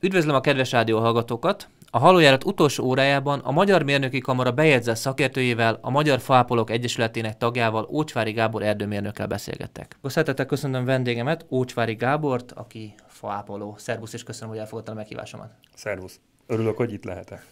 Üdvözlöm a kedves rádió hallgatókat! A halójárat utolsó órájában a Magyar Mérnöki Kamara bejegyző szakértőjével, a Magyar Fápolók Egyesületének tagjával Ócsvári Gábor erdőmérnökkel beszélgettek. Szeretettel köszönöm vendégemet, Ócsvári Gábort, aki faápoló. Szervusz, és köszönöm, hogy elfogadta a meghívásomat. Szervusz. Örülök, hogy itt lehetek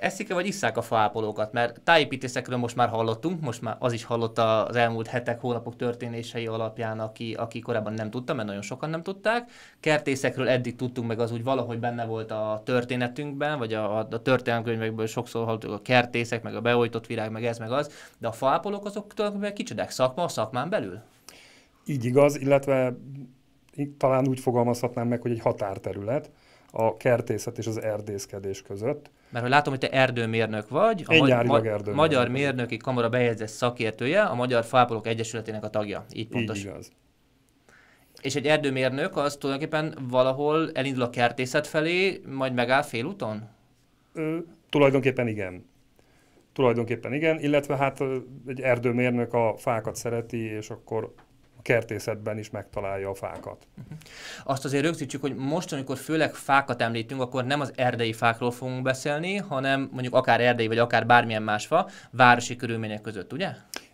eszik-e vagy isszák a faápolókat? Mert tájépítészekről most már hallottunk, most már az is hallott az elmúlt hetek, hónapok történései alapján, aki, aki korábban nem tudta, mert nagyon sokan nem tudták. Kertészekről eddig tudtunk meg, az úgy valahogy benne volt a történetünkben, vagy a, a, a történelmkönyvekből sokszor hallottuk a kertészek, meg a beoltott virág, meg ez, meg az, de a faápolók azok tulajdonképpen kicsodák szakma a szakmán belül? Így igaz, illetve talán úgy fogalmazhatnám meg, hogy egy határterület a kertészet és az erdészkedés között mert hogy látom, hogy te erdőmérnök vagy, a Én ma- ma- erdőmérnök. Magyar Mérnöki Kamara bejegyzett szakértője, a Magyar Fápolók Egyesületének a tagja. Így pontos. Így igaz. És egy erdőmérnök az tulajdonképpen valahol elindul a kertészet felé, majd megáll félúton? tulajdonképpen igen. Tulajdonképpen igen, illetve hát egy erdőmérnök a fákat szereti, és akkor kertészetben is megtalálja a fákat. Azt azért rögzítsük, hogy most, amikor főleg fákat említünk, akkor nem az erdei fákról fogunk beszélni, hanem mondjuk akár erdei, vagy akár bármilyen más fa, városi körülmények között, ugye?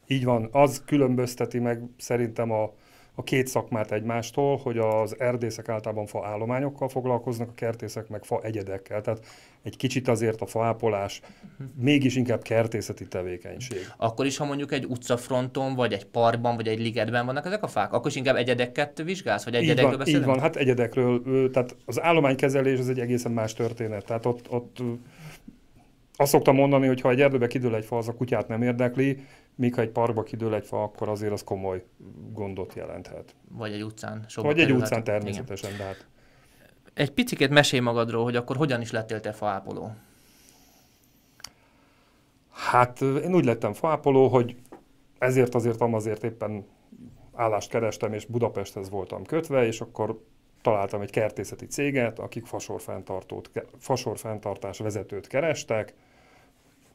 Így van, az különbözteti meg szerintem a, a két szakmát egymástól, hogy az erdészek általában fa állományokkal foglalkoznak, a kertészek meg fa egyedekkel. Tehát egy kicsit azért a faápolás mégis inkább kertészeti tevékenység. Akkor is, ha mondjuk egy utcafronton, vagy egy parkban, vagy egy ligetben vannak ezek a fák, akkor is inkább egyedeket vizsgálsz, vagy egyedekről így van, beszélünk? Így van, hát egyedekről. Tehát az állománykezelés az egy egészen más történet. Tehát ott, ott azt szoktam mondani, hogy ha egy erdőbe kidől egy fa, az a kutyát nem érdekli, míg ha egy parkba kidől egy fa, akkor azért az komoly gondot jelenthet. Vagy egy utcán. Sokba Vagy egy terület. utcán természetesen, Igen. de hát. Egy picit mesél magadról, hogy akkor hogyan is lettél te faápoló? Hát én úgy lettem faápoló, hogy ezért azért azért éppen állást kerestem, és Budapesthez voltam kötve, és akkor találtam egy kertészeti céget, akik fasorfenntartót, fasorfenntartás vezetőt kerestek,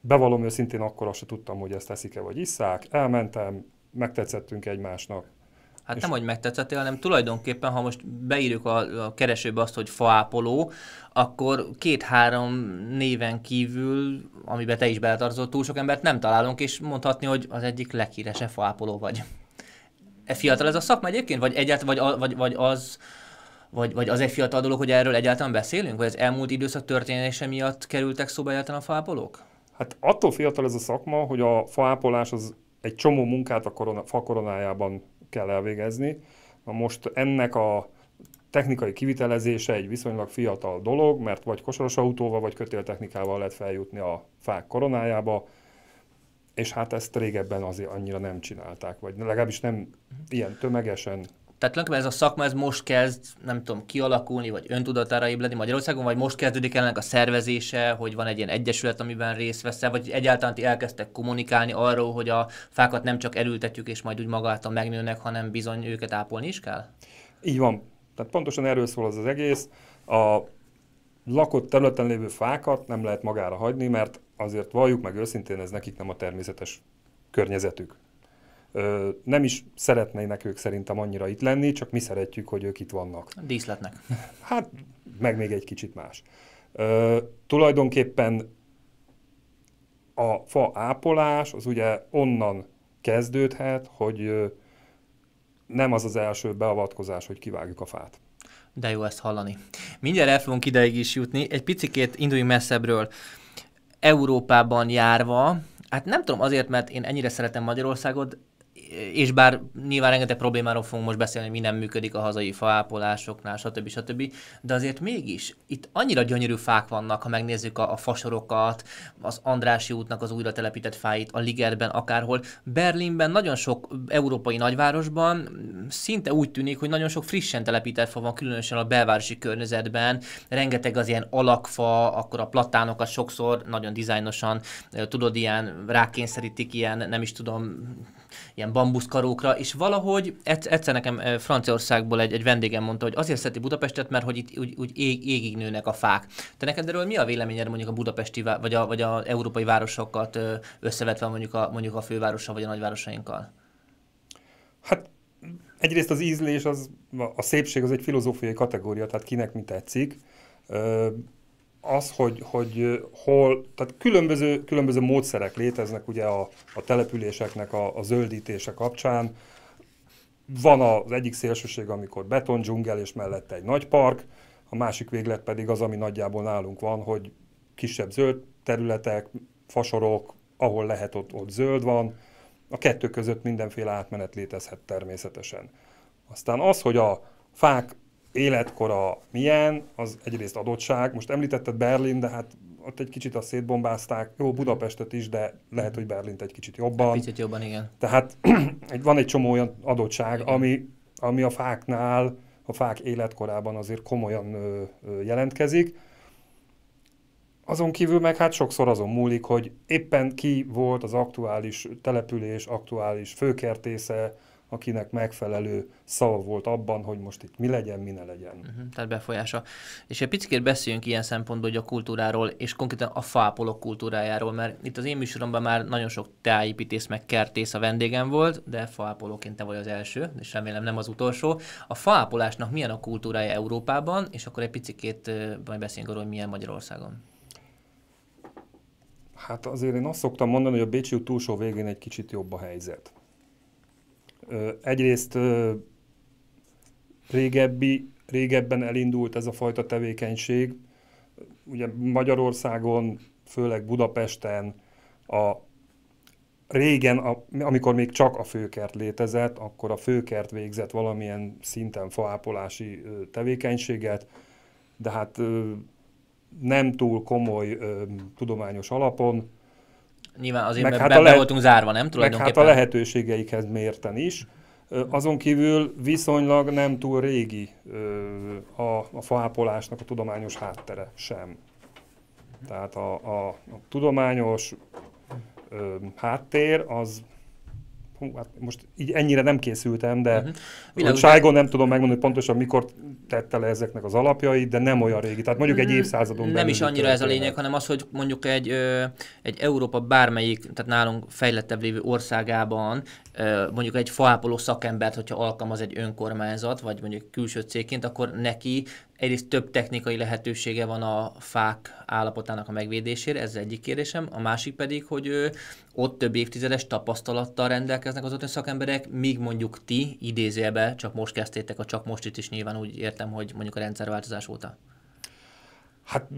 Bevallom őszintén, akkor azt se tudtam, hogy ezt teszik, e vagy isszák. Elmentem, megtetszettünk egymásnak. Hát és... nem, hogy megtetszettél, hanem tulajdonképpen, ha most beírjuk a, a keresőbe azt, hogy faápoló, akkor két-három néven kívül, amiben te is beletartozol, túl sok embert nem találunk, és mondhatni, hogy az egyik leghíresebb faápoló vagy. E fiatal ez a szakma egyébként? Vagy egyáltalán, vagy, vagy, vagy az, vagy, vagy az egy fiatal dolog, hogy erről egyáltalán beszélünk? Vagy az elmúlt időszak történése miatt kerültek szóba egyáltalán a faápolók? Hát attól fiatal ez a szakma, hogy a faápolás az egy csomó munkát a korona, fa koronájában kell elvégezni. Na most ennek a technikai kivitelezése egy viszonylag fiatal dolog, mert vagy kosaras autóval, vagy kötéltechnikával lehet feljutni a fák koronájába, és hát ezt régebben azért annyira nem csinálták, vagy legalábbis nem ilyen tömegesen. Tehát tulajdonképpen ez a szakma ez most kezd, nem tudom, kialakulni, vagy öntudatára ébredni Magyarországon, vagy most kezdődik ennek a szervezése, hogy van egy ilyen egyesület, amiben részt veszel, vagy egyáltalán ti elkezdtek kommunikálni arról, hogy a fákat nem csak elültetjük, és majd úgy magától megnőnek, hanem bizony őket ápolni is kell? Így van. Tehát pontosan erről szól az az egész. A lakott területen lévő fákat nem lehet magára hagyni, mert azért valljuk meg őszintén, ez nekik nem a természetes környezetük nem is szeretnének ők szerintem annyira itt lenni, csak mi szeretjük, hogy ők itt vannak. Díszletnek. Hát, meg még egy kicsit más. Ö, tulajdonképpen a fa ápolás az ugye onnan kezdődhet, hogy nem az az első beavatkozás, hogy kivágjuk a fát. De jó ezt hallani. Mindjárt el fogunk ideig is jutni. Egy picit induljunk messzebbről. Európában járva, hát nem tudom azért, mert én ennyire szeretem Magyarországot, és bár nyilván rengeteg problémáról fogunk most beszélni, hogy mi nem működik a hazai faápolásoknál, stb. stb. De azért mégis itt annyira gyönyörű fák vannak, ha megnézzük a, a fasorokat, az Andrási útnak az újra telepített fáit, a Ligerben, akárhol. Berlinben nagyon sok európai nagyvárosban szinte úgy tűnik, hogy nagyon sok frissen telepített fa van, különösen a belvárosi környezetben. Rengeteg az ilyen alakfa, akkor a platánokat sokszor nagyon dizájnosan, tudod, ilyen rákényszerítik, ilyen nem is tudom, ilyen bambuszkarókra, és valahogy egyszer nekem Franciaországból egy, egy vendégem mondta, hogy azért szereti Budapestet, mert hogy itt úgy, úgy ég, égig nőnek a fák. Te neked erről mi a véleményed mondjuk a budapesti, vagy a, vagy a európai városokat összevetve mondjuk a, mondjuk a fővárossal, vagy a nagyvárosainkkal? Hát egyrészt az ízlés, az, a szépség az egy filozófiai kategória, tehát kinek mi tetszik. Ö- az, hogy, hogy hol, tehát különböző, különböző módszerek léteznek ugye a, a településeknek a, a zöldítése kapcsán. Van az egyik szélsőség, amikor beton dzsungel és mellette egy nagy park, a másik véglet pedig az, ami nagyjából nálunk van, hogy kisebb zöld területek, fasorok, ahol lehet, ott, ott zöld van. A kettő között mindenféle átmenet létezhet természetesen. Aztán az, hogy a fák életkora milyen, az egyrészt adottság. Most említetted Berlin, de hát ott egy kicsit a szétbombázták. Jó, Budapestet is, de lehet, hogy Berlint egy kicsit jobban. kicsit jobban, igen. Tehát van egy csomó olyan adottság, ami, ami a fáknál, a fák életkorában azért komolyan ö, ö, jelentkezik. Azon kívül meg hát sokszor azon múlik, hogy éppen ki volt az aktuális település, aktuális főkertésze, akinek megfelelő szava volt abban, hogy most itt mi legyen, mi ne legyen. Uh-huh, tehát befolyása. És egy picit beszéljünk ilyen szempontból hogy a kultúráról, és konkrétan a fápolok kultúrájáról, mert itt az én műsoromban már nagyon sok teáépítész meg kertész a vendégem volt, de faápolóként te vagy az első, és remélem nem az utolsó. A faápolásnak milyen a kultúrája Európában, és akkor egy picit majd beszéljünk arról, hogy milyen Magyarországon. Hát azért én azt szoktam mondani, hogy a Bécsi túlsó végén egy kicsit jobb a helyzet. Egyrészt régebbi, régebben elindult ez a fajta tevékenység. Ugye Magyarországon, főleg Budapesten a régen, amikor még csak a főkert létezett, akkor a főkert végzett valamilyen szinten faápolási tevékenységet, de hát nem túl komoly tudományos alapon, Nyilván azért, meg mert hát be, lehet... voltunk zárva, nem tulajdonképpen? Meg hát a lehetőségeikhez mérten is. Azon kívül viszonylag nem túl régi a, a faápolásnak a tudományos háttere sem. Tehát a, a, a tudományos háttér az hú, hát most így ennyire nem készültem, de uh-huh. Mhm. Sájgon nem tudom megmondani hogy pontosan, mikor tette le ezeknek az alapjait, de nem olyan régi, tehát mondjuk egy mhm. évszázadon Nem is annyira ez a lényeg, hanem az, hogy mondjuk egy, ö, egy Európa bármelyik, tehát nálunk fejlettebb lévő országában ö, mondjuk egy faápoló szakembert, hogyha alkalmaz egy önkormányzat, vagy mondjuk külső cégként, akkor neki Egyrészt több technikai lehetősége van a fák állapotának a megvédésére, ez az egyik kérésem. A másik pedig, hogy ő, ott több évtizedes tapasztalattal rendelkeznek az ottani szakemberek, míg mondjuk ti idézébe, csak most kezdtétek, a csak most itt is nyilván úgy értem, hogy mondjuk a rendszerváltozás óta. Hát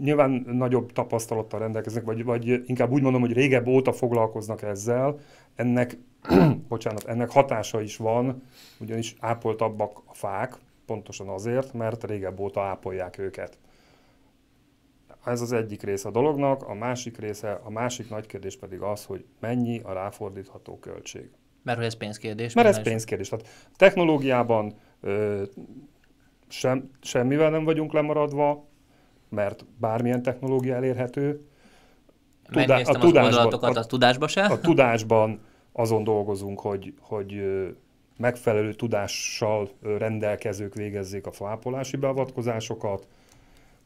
nyilván nagyobb tapasztalattal rendelkeznek, vagy, vagy inkább úgy mondom, hogy régebb óta foglalkoznak ezzel. Ennek, bocsánat, ennek hatása is van, ugyanis ápoltabbak a fák, Pontosan azért, mert régebb óta ápolják őket. Ez az egyik része a dolognak, a másik része, a másik nagy kérdés pedig az, hogy mennyi a ráfordítható költség. Mert hogy ez pénzkérdés. Mert ez pénzkérdés. Tehát technológiában ö, sem, semmivel nem vagyunk lemaradva, mert bármilyen technológia elérhető. Tudá- a, tudásban, a, a tudásban se. A tudásban azon dolgozunk, hogy, hogy megfelelő tudással rendelkezők végezzék a faápolási beavatkozásokat,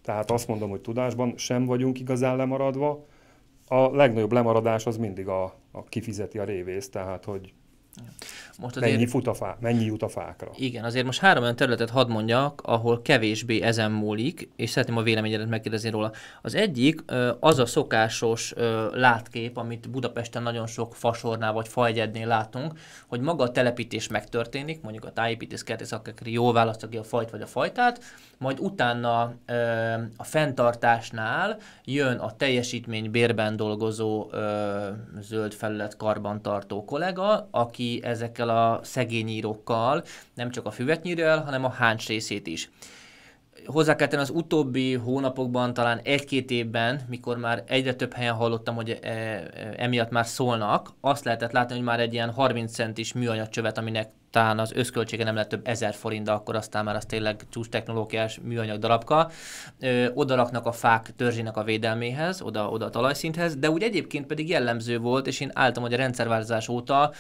tehát azt mondom, hogy tudásban sem vagyunk igazán lemaradva. A legnagyobb lemaradás az mindig a, a kifizeti a révész, tehát hogy most azért, mennyi, fut a fá, mennyi jut a fákra? Igen, azért most három olyan területet hadd mondjak, ahol kevésbé ezen múlik, és szeretném a véleményedet megkérdezni róla. Az egyik az a szokásos látkép, amit Budapesten nagyon sok fasornál vagy faegyednél látunk, hogy maga a telepítés megtörténik, mondjuk a tájépítés kertész akikri jól választja ki a fajt vagy a fajtát, majd utána a fenntartásnál jön a teljesítmény bérben dolgozó zöld felület karbantartó kollega, aki ezekkel a írókkal, nem csak a füvetnyírővel, hanem a hánc részét is hozzá kell tenni, az utóbbi hónapokban, talán egy-két évben, mikor már egyre több helyen hallottam, hogy e, e, emiatt már szólnak, azt lehetett látni, hogy már egy ilyen 30 centis műanyagcsövet, aminek talán az összköltsége nem lett több ezer forint, de akkor aztán már az tényleg csúcs technológiás műanyag darabka. Ö, oda raknak a fák törzsének a védelméhez, oda, oda a talajszinthez, de úgy egyébként pedig jellemző volt, és én álltam, hogy a rendszerváltozás óta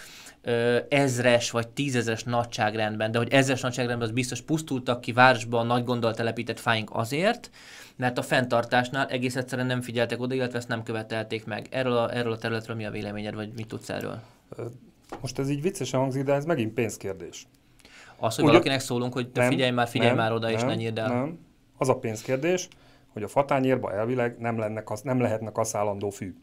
ö, ezres vagy tízezres nagyságrendben, de hogy ezres nagyságrendben az biztos pusztultak ki városban nagy gonddal telepített fáink azért, mert a fenntartásnál egész egyszerűen nem figyeltek oda, illetve ezt nem követelték meg. Erről a, erről a területről mi a véleményed, vagy mit tudsz erről? Most ez így viccesen hangzik, de ez megint pénzkérdés. Az, hogy Ugye, valakinek szólunk, hogy te nem, figyelj már, figyelj nem, már oda, nem, és ne nyírd el. Nem. Az a pénzkérdés, hogy a fatányérba elvileg nem, lenne, nem lehetnek kaszálandó fű.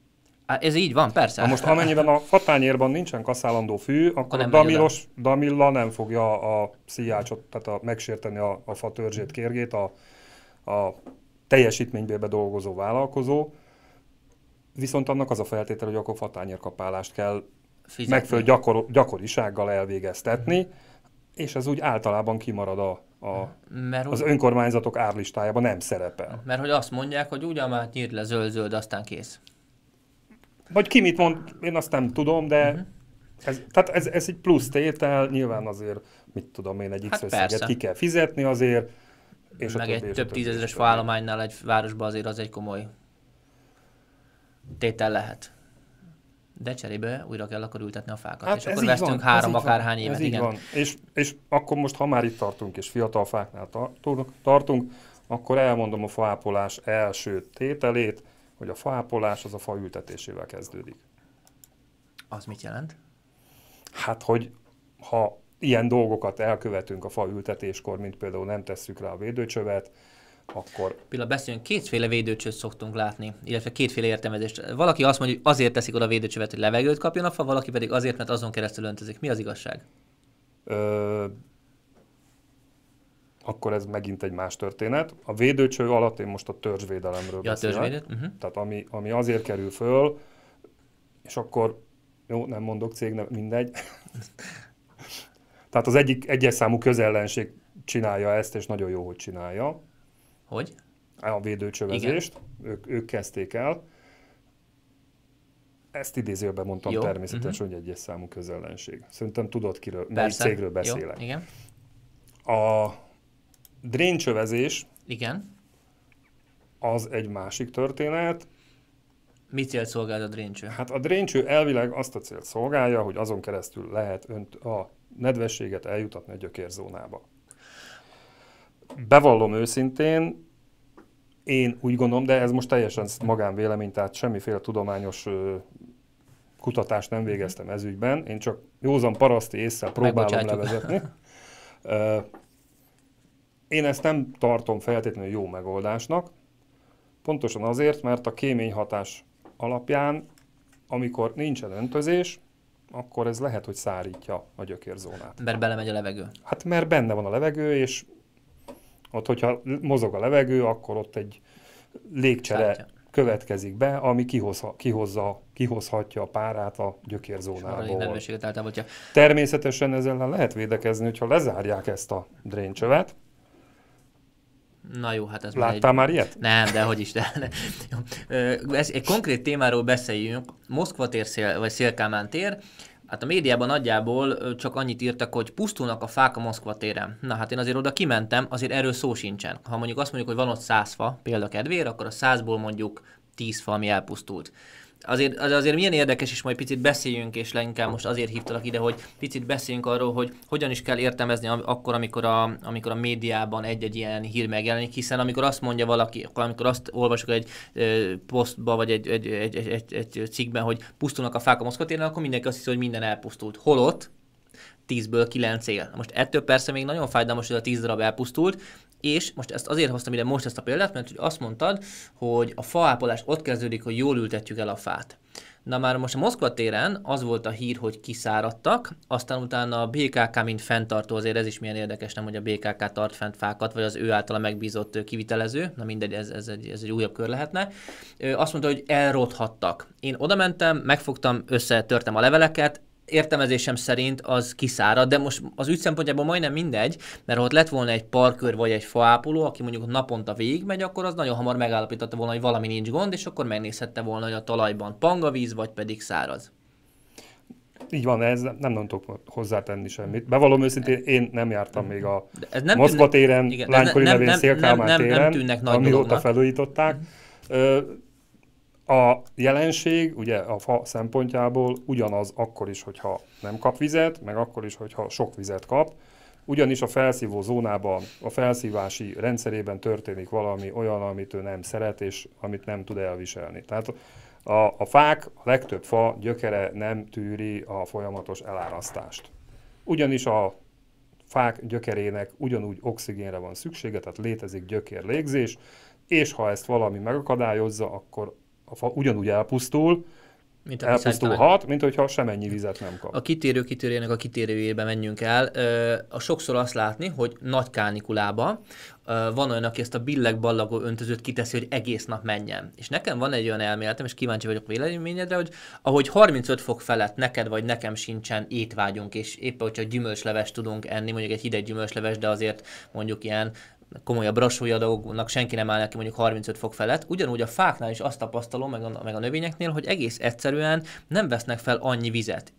Há, ez így van, persze. Na most amennyiben a fatányérban nincsen kaszálandó fű, akkor nem Damilos, Damilla nem fogja a sziácsot, tehát a, megsérteni a, a fatörzsét, kérgét, a, a teljesítménybe dolgozó vállalkozó, viszont annak az a feltétel, hogy akkor fatányérkapálást kell Fizetni. megfelelő gyakor, gyakorisággal elvégeztetni, uh-huh. és ez úgy általában kimarad a, a, mert az úgy, önkormányzatok árlistájában nem szerepel. Mert hogy azt mondják, hogy ugyan már nyírt le zöld-zöld, aztán kész. Vagy ki mit mond, én azt nem tudom, de uh-huh. ez, tehát ez, ez egy plusz tétel, nyilván azért, mit tudom én, egy x hát ki kell fizetni azért, és Meg a többi, egy több tízezres faállománynál egy városban azért az egy komoly tétel lehet de cserébe újra kell akkor ültetni a fákat. Hát és akkor vesztünk van, három akárhány évet. Ez igen. Van. És, és akkor most, ha már itt tartunk, és fiatal fáknál tartunk, tartunk akkor elmondom a faápolás első tételét, hogy a faápolás az a fa ültetésével kezdődik. Az mit jelent? Hát, hogy ha ilyen dolgokat elkövetünk a fa ültetéskor, mint például nem tesszük rá a védőcsövet, akkor... Pillanat, beszéljünk, kétféle védőcsőt szoktunk látni, illetve kétféle értelmezést. Valaki azt mondja, hogy azért teszik oda a védőcsövet, hogy levegőt kapjon a fa, valaki pedig azért, mert azon keresztül öntözik. Mi az igazság? Ö... Akkor ez megint egy más történet. A védőcső alatt én most a törzsvédelemről ja, beszélek. A Uh-huh. Mhm. Tehát ami, ami azért kerül föl, és akkor, jó, nem mondok cég, nem, mindegy. Tehát az egyik egyes számú közellenség csinálja ezt, és nagyon jó, hogy csinálja hogy? A védőcsövezést. Igen. Ők, ők kezdték el. Ezt idézőben mondtam Jó. természetesen, uh-huh. hogy egyes számú közellenség. Szerintem tudod, kiről, mely cégről beszélek. Jó. Igen. A dréncsövezés Igen. az egy másik történet, mi célt szolgál a dréncső? Hát a dréncső elvileg azt a célt szolgálja, hogy azon keresztül lehet önt a nedvességet eljutatni a gyökérzónába bevallom őszintén, én úgy gondolom, de ez most teljesen magánvélemény, tehát semmiféle tudományos kutatást nem végeztem ez ügyben, én csak józan paraszti észre próbálom levezetni. Én ezt nem tartom feltétlenül jó megoldásnak, pontosan azért, mert a kémény hatás alapján, amikor nincsen öntözés, akkor ez lehet, hogy szárítja a gyökérzónát. Mert belemegy a levegő. Hát mert benne van a levegő, és ott, hogyha mozog a levegő, akkor ott egy légcsere Sártya. következik be, ami kihozha, kihozza, kihozhatja a párát a gyökérzónából. hogyha... Természetesen ezzel lehet védekezni, hogyha lezárják ezt a dréncsövet, Na jó, hát ez Láttál már, egy... már ilyet? Nem, de hogy is, de... Ez, egy konkrét témáról beszéljünk. Moszkva tér, szél, vagy Szélkámán tér, Hát a médiában nagyjából csak annyit írtak, hogy pusztulnak a fák a Moszkva téren. Na hát én azért oda kimentem, azért erről szó sincsen. Ha mondjuk azt mondjuk, hogy van ott száz fa, példakedvér, akkor a százból mondjuk tíz fa, ami elpusztult azért, az, azért milyen érdekes is, majd picit beszéljünk, és leginkább most azért hívtalak ide, hogy picit beszéljünk arról, hogy hogyan is kell értelmezni akkor, amikor a, amikor a médiában egy-egy ilyen hír megjelenik, hiszen amikor azt mondja valaki, amikor azt olvasok egy e, posztba, vagy egy, egy, egy, egy, egy, egy cikkben, hogy pusztulnak a fák a Moszkvatéren, akkor mindenki azt hiszi, hogy minden elpusztult. Holott 10-ből 9 él. Most ettől persze még nagyon fájdalmas, hogy a 10 darab elpusztult, és most ezt azért hoztam ide most ezt a példát, mert hogy azt mondtad, hogy a faápolás ott kezdődik, hogy jól ültetjük el a fát. Na már most a Moszkva téren az volt a hír, hogy kiszáradtak, aztán utána a BKK, mint fenntartó, azért ez is milyen érdekes, nem, hogy a BKK tart fent fákat, vagy az ő általa megbízott kivitelező, na mindegy, ez, ez, egy, ez egy újabb kör lehetne, azt mondta, hogy elrothattak. Én oda mentem, megfogtam, összetörtem a leveleket, értelmezésem szerint az kiszárad, de most az ügy szempontjából majdnem mindegy, mert ha ott lett volna egy parkör vagy egy faápoló, aki mondjuk naponta végigmegy, akkor az nagyon hamar megállapította volna, hogy valami nincs gond, és akkor megnézhette volna, hogy a talajban pangavíz vagy pedig száraz. Így van, ez nem, nem, tudok hozzátenni semmit. Bevallom őszintén, én nem jártam még a Moszkva téren, Lánykori nevén Szélkámár téren, amióta felújították. Mm-hmm a jelenség ugye a fa szempontjából ugyanaz akkor is, hogyha nem kap vizet, meg akkor is, hogyha sok vizet kap, ugyanis a felszívó zónában, a felszívási rendszerében történik valami olyan, amit ő nem szeret, és amit nem tud elviselni. Tehát a, a fák, a legtöbb fa gyökere nem tűri a folyamatos elárasztást. Ugyanis a fák gyökerének ugyanúgy oxigénre van szüksége, tehát létezik gyökérlégzés, és ha ezt valami megakadályozza, akkor a fa ugyanúgy elpusztul, mint a elpusztulhat, mint hogyha semennyi vizet nem kap. A kitérő kitérőjének a kitérőjébe menjünk el. A sokszor azt látni, hogy nagy kánikulában van olyan, aki ezt a billeg-ballagó öntözőt kiteszi, hogy egész nap menjen. És nekem van egy olyan elméletem, és kíváncsi vagyok véleményedre, hogy ahogy 35 fok felett neked vagy nekem sincsen étvágyunk, és éppen hogyha gyümölcslevest tudunk enni, mondjuk egy hideg gyümölcsleves, de azért mondjuk ilyen komolyabb rassója dolgoknak senki nem áll neki mondjuk 35 fok felett. Ugyanúgy a fáknál is azt tapasztalom, meg a, meg a növényeknél, hogy egész egyszerűen nem vesznek fel annyi vizet.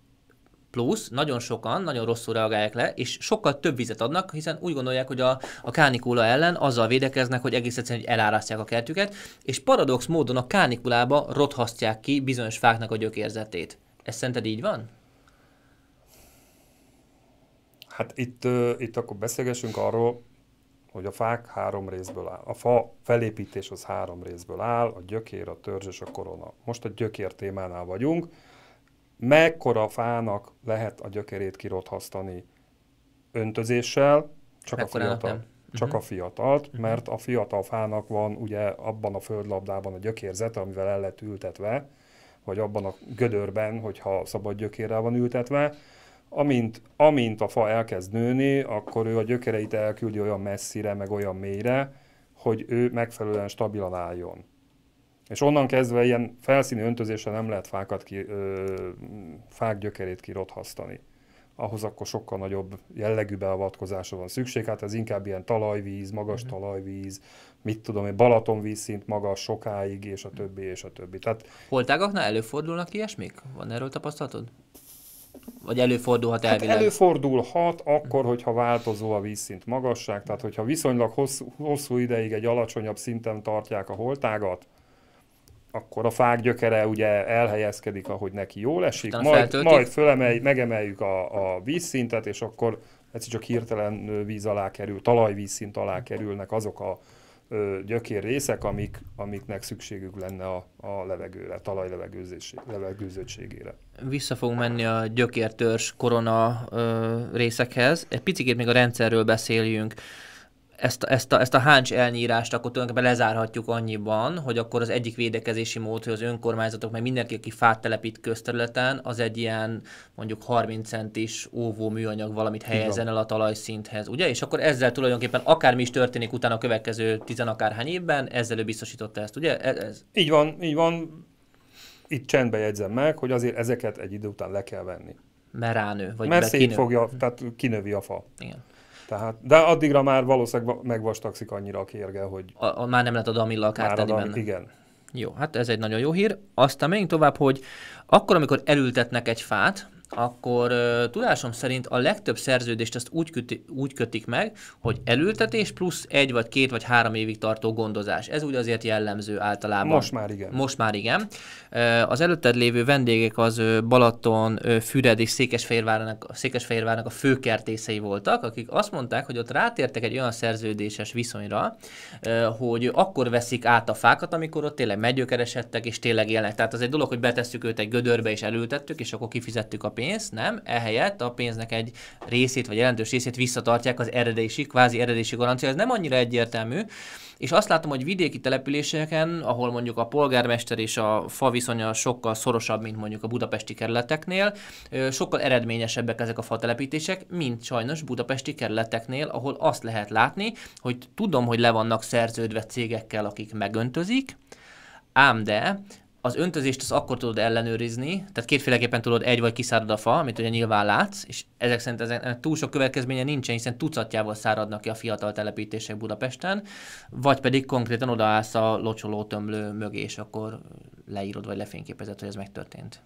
Plusz nagyon sokan nagyon rosszul reagálják le, és sokkal több vizet adnak, hiszen úgy gondolják, hogy a, a kánikula ellen azzal védekeznek, hogy egész egyszerűen hogy elárasztják a kertüket, és paradox módon a kánikulába rothasztják ki bizonyos fáknak a gyökérzetét. Ez szerinted így van? Hát itt, uh, itt akkor beszélgessünk arról, hogy a fák három részből áll. A fa felépítés az három részből áll, a gyökér, a törzs és a korona. Most a gyökér témánál vagyunk. Mekkora fának lehet a gyökerét kirothasztani öntözéssel, csak Mekkora a fiatal. Csak uh-huh. a fiatalt, mhm. mert a fiatal fának van ugye abban a földlabdában a gyökérzet, amivel el lett ültetve, vagy abban a gödörben, hogyha szabad gyökérrel van ültetve, amint, amint a fa elkezd nőni, akkor ő a gyökereit elküldi olyan messzire, meg olyan mélyre, hogy ő megfelelően stabilan álljon. És onnan kezdve ilyen felszíni öntözésre nem lehet fákat ki, ö, fák gyökerét kirothasztani. Ahhoz akkor sokkal nagyobb jellegű beavatkozásra van szükség. Hát ez inkább ilyen talajvíz, magas mm. talajvíz, mit tudom én, Balatonvízszint magas sokáig, és a többi, és a többi. Tehát... Holtágaknál előfordulnak ilyesmik? Van erről tapasztalatod? Vagy előfordulhat hát elvileg? Hát előfordulhat akkor, hogyha változó a vízszint magasság, tehát hogyha viszonylag hosszú, hosszú ideig egy alacsonyabb szinten tartják a holtágat, akkor a fák gyökere ugye elhelyezkedik, ahogy neki jól esik, Aztán majd, feltöltik. majd fölemeljük, megemeljük a, a vízszintet, és akkor egyszer csak hirtelen víz alá kerül, talajvízszint alá kerülnek azok a gyökér részek, amik, amiknek szükségük lenne a, a levegőre, talajlevegőzöttségére. Vissza fogunk menni a gyökértörzs korona ö, részekhez. Egy picit még a rendszerről beszéljünk ezt, ezt, a, ezt a háncs elnyírást akkor tulajdonképpen lezárhatjuk annyiban, hogy akkor az egyik védekezési mód, hogy az önkormányzatok, meg mindenki, aki fát telepít közterületen, az egy ilyen mondjuk 30 centis óvó műanyag valamit helyezen el a talajszinthez, ugye? És akkor ezzel tulajdonképpen akármi is történik utána a következő tizenakárhány évben, ezzel ő biztosította ezt, ugye? Ez, ez. Így van, így van. Itt csendbe jegyzem meg, hogy azért ezeket egy idő után le kell venni. Mert ránő, vagy Mert szét fogja, tehát kinövi a fa. Igen. Tehát, de addigra már valószínűleg megvastagszik annyira a kérge, hogy... A, a, már nem lehet a damilla kárt tenni benne. Igen. Jó, hát ez egy nagyon jó hír. Aztán menjünk tovább, hogy akkor, amikor elültetnek egy fát, akkor uh, tudásom szerint a legtöbb szerződést azt úgy, köti, úgy kötik meg, hogy elültetés plusz egy vagy két vagy három évig tartó gondozás. Ez úgy azért jellemző általában. Most már igen. Most már igen. Az előtted lévő vendégek az Balaton, Füred és Székesfehérvárnak, Székesfehérvárnak a főkertészei voltak, akik azt mondták, hogy ott rátértek egy olyan szerződéses viszonyra, hogy akkor veszik át a fákat, amikor ott tényleg megyőkeresettek és tényleg élnek. Tehát az egy dolog, hogy betesszük őt egy gödörbe és elültettük, és akkor kifizettük a pénzt, nem, ehelyett a pénznek egy részét, vagy jelentős részét visszatartják az eredési, kvázi eredési garancia. Ez nem annyira egyértelmű, és azt látom, hogy vidéki településeken, ahol mondjuk a polgármester és a fa viszonya sokkal szorosabb, mint mondjuk a budapesti kerületeknél, sokkal eredményesebbek ezek a fa telepítések, mint sajnos budapesti kerületeknél, ahol azt lehet látni, hogy tudom, hogy le vannak szerződve cégekkel, akik megöntözik, ám de az öntözést az akkor tudod ellenőrizni, tehát kétféleképpen tudod, egy vagy kiszárad a fa, amit ugye nyilván látsz, és ezek szerint ezek túl sok következménye nincsen, hiszen tucatjával száradnak ki a fiatal telepítések Budapesten, vagy pedig konkrétan odaállsz a locsoló tömlő mögé, és akkor leírod vagy lefényképezed, hogy ez megtörtént.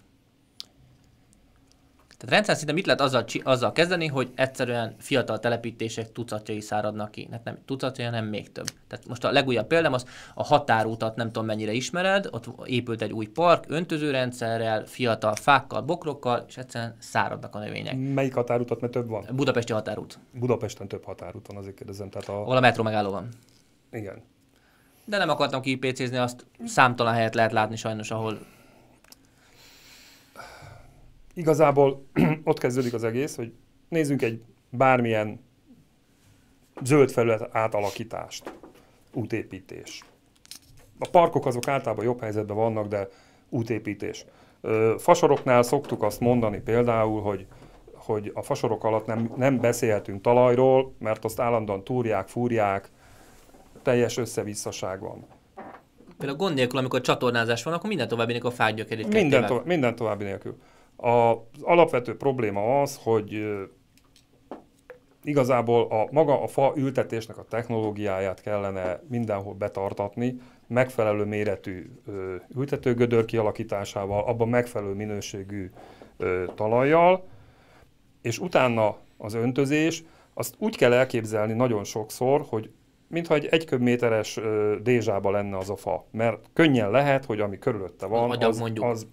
Tehát rendszer szinte mit lehet azzal, azzal kezdeni, hogy egyszerűen fiatal telepítések tucatjai száradnak ki. Hát nem tucatjai, hanem még több. Tehát most a legújabb példám az a határútat, nem tudom mennyire ismered, ott épült egy új park, öntözőrendszerrel, fiatal fákkal, bokrokkal, és egyszerűen száradnak a növények. Melyik határútat, mert több van? Budapesti határút. Budapesten több határút van, azért kérdezem. Tehát a... Ahol a metró megálló van. Igen. De nem akartam kipécézni, azt számtalan helyet lehet látni sajnos, ahol igazából ott kezdődik az egész, hogy nézzünk egy bármilyen zöld felület átalakítást, útépítés. A parkok azok általában jobb helyzetben vannak, de útépítés. fasoroknál szoktuk azt mondani például, hogy, hogy a fasorok alatt nem, nem beszélhetünk talajról, mert azt állandóan túrják, fúrják, teljes összevisszaság van. Például gond nélkül, amikor csatornázás van, akkor minden további nélkül a gyökerét Minden, tovább, minden további nélkül. Az alapvető probléma az, hogy igazából a maga a fa ültetésnek a technológiáját kellene mindenhol betartatni, megfelelő méretű ültetőgödör kialakításával, abban megfelelő minőségű talajjal, és utána az öntözés, azt úgy kell elképzelni nagyon sokszor, hogy mintha egy egy köbméteres dézsába lenne az a fa. Mert könnyen lehet, hogy ami körülötte van, az, az,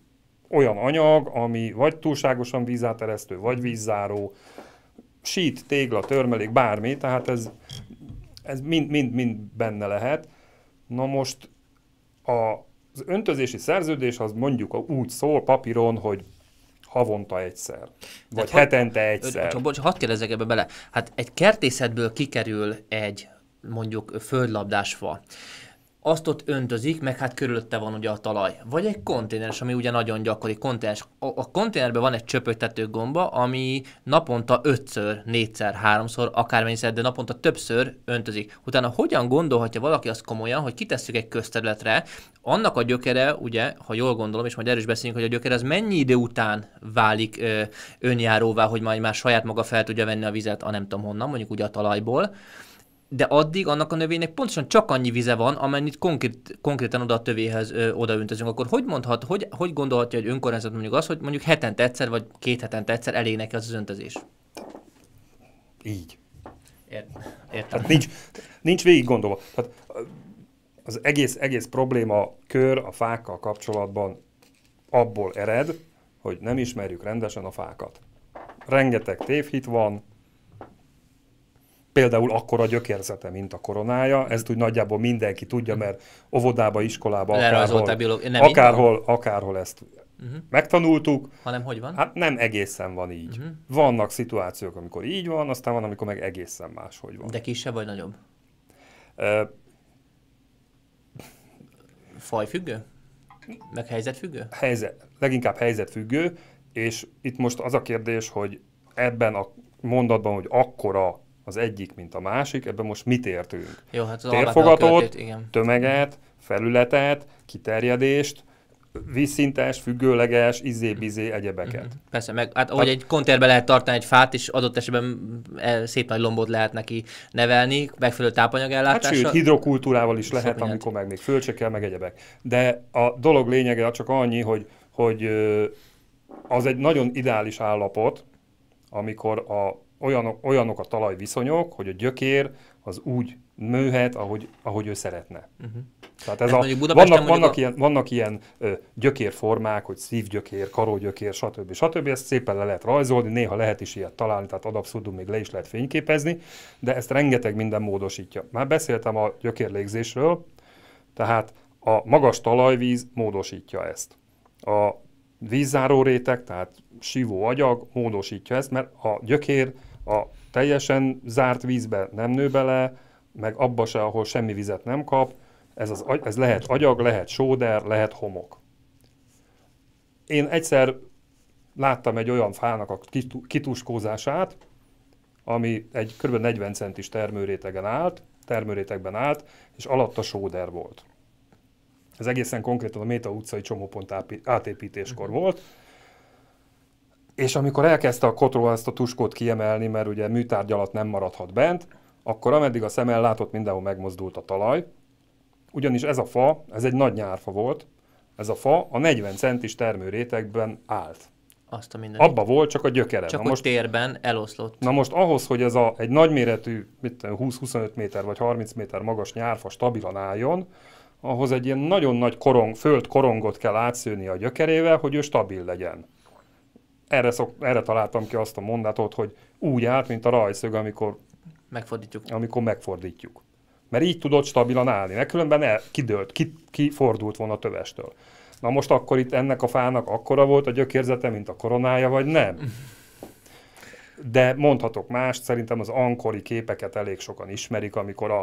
olyan anyag, ami vagy túlságosan vízáteresztő, vagy vízzáró, sít, tégla, törmelék, bármi, tehát ez, ez mind, mind, mind benne lehet. Na most a, az öntözési szerződés az mondjuk úgy szól papíron, hogy havonta egyszer, vagy hát, hetente egyszer. Csak bocs, hadd kérdezzek ebbe bele. Hát egy kertészetből kikerül egy mondjuk földlabdás fa azt ott öntözik, meg hát körülötte van ugye a talaj. Vagy egy konténeres, ami ugye nagyon gyakori. Konténeres. A, a konténerben van egy csöpögtető gomba, ami naponta ötször, ször háromszor, szer akármennyiszer, de naponta többször öntözik. Utána hogyan gondolhatja valaki azt komolyan, hogy kitesszük egy közterületre, annak a gyökere, ugye, ha jól gondolom, és majd erős beszélünk, hogy a gyökere az mennyi idő után válik ö, önjáróvá, hogy majd már saját maga fel tudja venni a vizet, a nem tudom honnan, mondjuk ugye a talajból, de addig annak a növénynek pontosan csak annyi vize van, amennyit konkrét, konkrétan oda a tövéhez ö, odaüntözünk. Akkor hogy mondhat, hogy, hogy gondolhatja egy önkormányzat mondjuk az, hogy mondjuk hetente egyszer vagy két hetente egyszer elég neki az az öntözés? Így. Ért, értem. Hát nincs, nincs végig gondolva. Tehát az egész, egész probléma kör a fákkal kapcsolatban abból ered, hogy nem ismerjük rendesen a fákat. Rengeteg tévhit van, például akkora gyökérzete, mint a koronája, ezt úgy nagyjából mindenki tudja, mhm. mert óvodába, iskolába, akárhol, nem akárhol, akárhol ezt uh-huh. megtanultuk. Hanem hogy van? Hát nem egészen van így. Uh-huh. Vannak szituációk, amikor így van, aztán van, amikor meg egészen máshogy van. De kisebb vagy nagyobb? Uh, Fajfüggő? Meg helyzetfüggő? Helyzet, leginkább helyzetfüggő, és itt most az a kérdés, hogy ebben a mondatban, hogy akkora az egyik, mint a másik, ebben most mit értünk? Jó, hát az Térfogatot, körtét, igen. tömeget, felületet, kiterjedést, vízszintes, függőleges, izé-bizé egyebeket. Mhm. Persze, meg hát ahogy egy konterbe lehet tartani egy fát, és adott esetben mm, e, szép nagy lombot lehet neki nevelni, megfelelő tápanyagellátással. Hát sőt, hidrokultúrával is lehet, szóval amikor meg még földsekkel, meg egyebek. De a dolog lényege csak annyi, hogy, hogy az egy nagyon ideális állapot, amikor a olyanok, olyanok a talajviszonyok, hogy a gyökér az úgy nőhet, ahogy, ahogy ő szeretne. Uh-huh. Tehát ez, hát a, vannak, vannak, a... ilyen, vannak ilyen ö, gyökérformák, hogy szívgyökér, karógyökér, stb. stb. Ezt szépen le lehet rajzolni, néha lehet is ilyet találni, tehát ad abszurdum még le is lehet fényképezni, de ezt rengeteg minden módosítja. Már beszéltem a gyökérlégzésről, tehát a magas talajvíz módosítja ezt. A vízzáró réteg, tehát sívó agyag módosítja ezt, mert a gyökér a teljesen zárt vízbe nem nő bele, meg abba se, ahol semmi vizet nem kap, ez, az, ez lehet agyag, lehet sóder, lehet homok. Én egyszer láttam egy olyan fának a kituskózását, ami egy kb. 40 centis termőrétegen állt, termőrétegben állt, és alatta sóder volt. Ez egészen konkrétan a Méta utcai csomópont átépítéskor mhm. volt, és amikor elkezdte a Kotró ezt a tuskót kiemelni, mert ugye műtárgy alatt nem maradhat bent, akkor ameddig a szemmel látott, mindenhol megmozdult a talaj. Ugyanis ez a fa, ez egy nagy nyárfa volt, ez a fa a 40 centis rétegben állt. Azt a minden. Abba volt, csak a gyökere. Csak most térben eloszlott. Na most ahhoz, hogy ez a, egy nagyméretű, 20-25 méter vagy 30 méter magas nyárfa stabilan álljon, ahhoz egy ilyen nagyon nagy korong, föld korongot kell átszőni a gyökerével, hogy ő stabil legyen erre, szok, erre találtam ki azt a mondatot, hogy úgy állt, mint a rajszög, amikor megfordítjuk. Amikor megfordítjuk. Mert így tudod stabilan állni, mert különben el, kidőlt, ki, kifordult volna a tövestől. Na most akkor itt ennek a fának akkora volt a gyökérzete, mint a koronája, vagy nem? De mondhatok mást, szerintem az ankori képeket elég sokan ismerik, amikor a,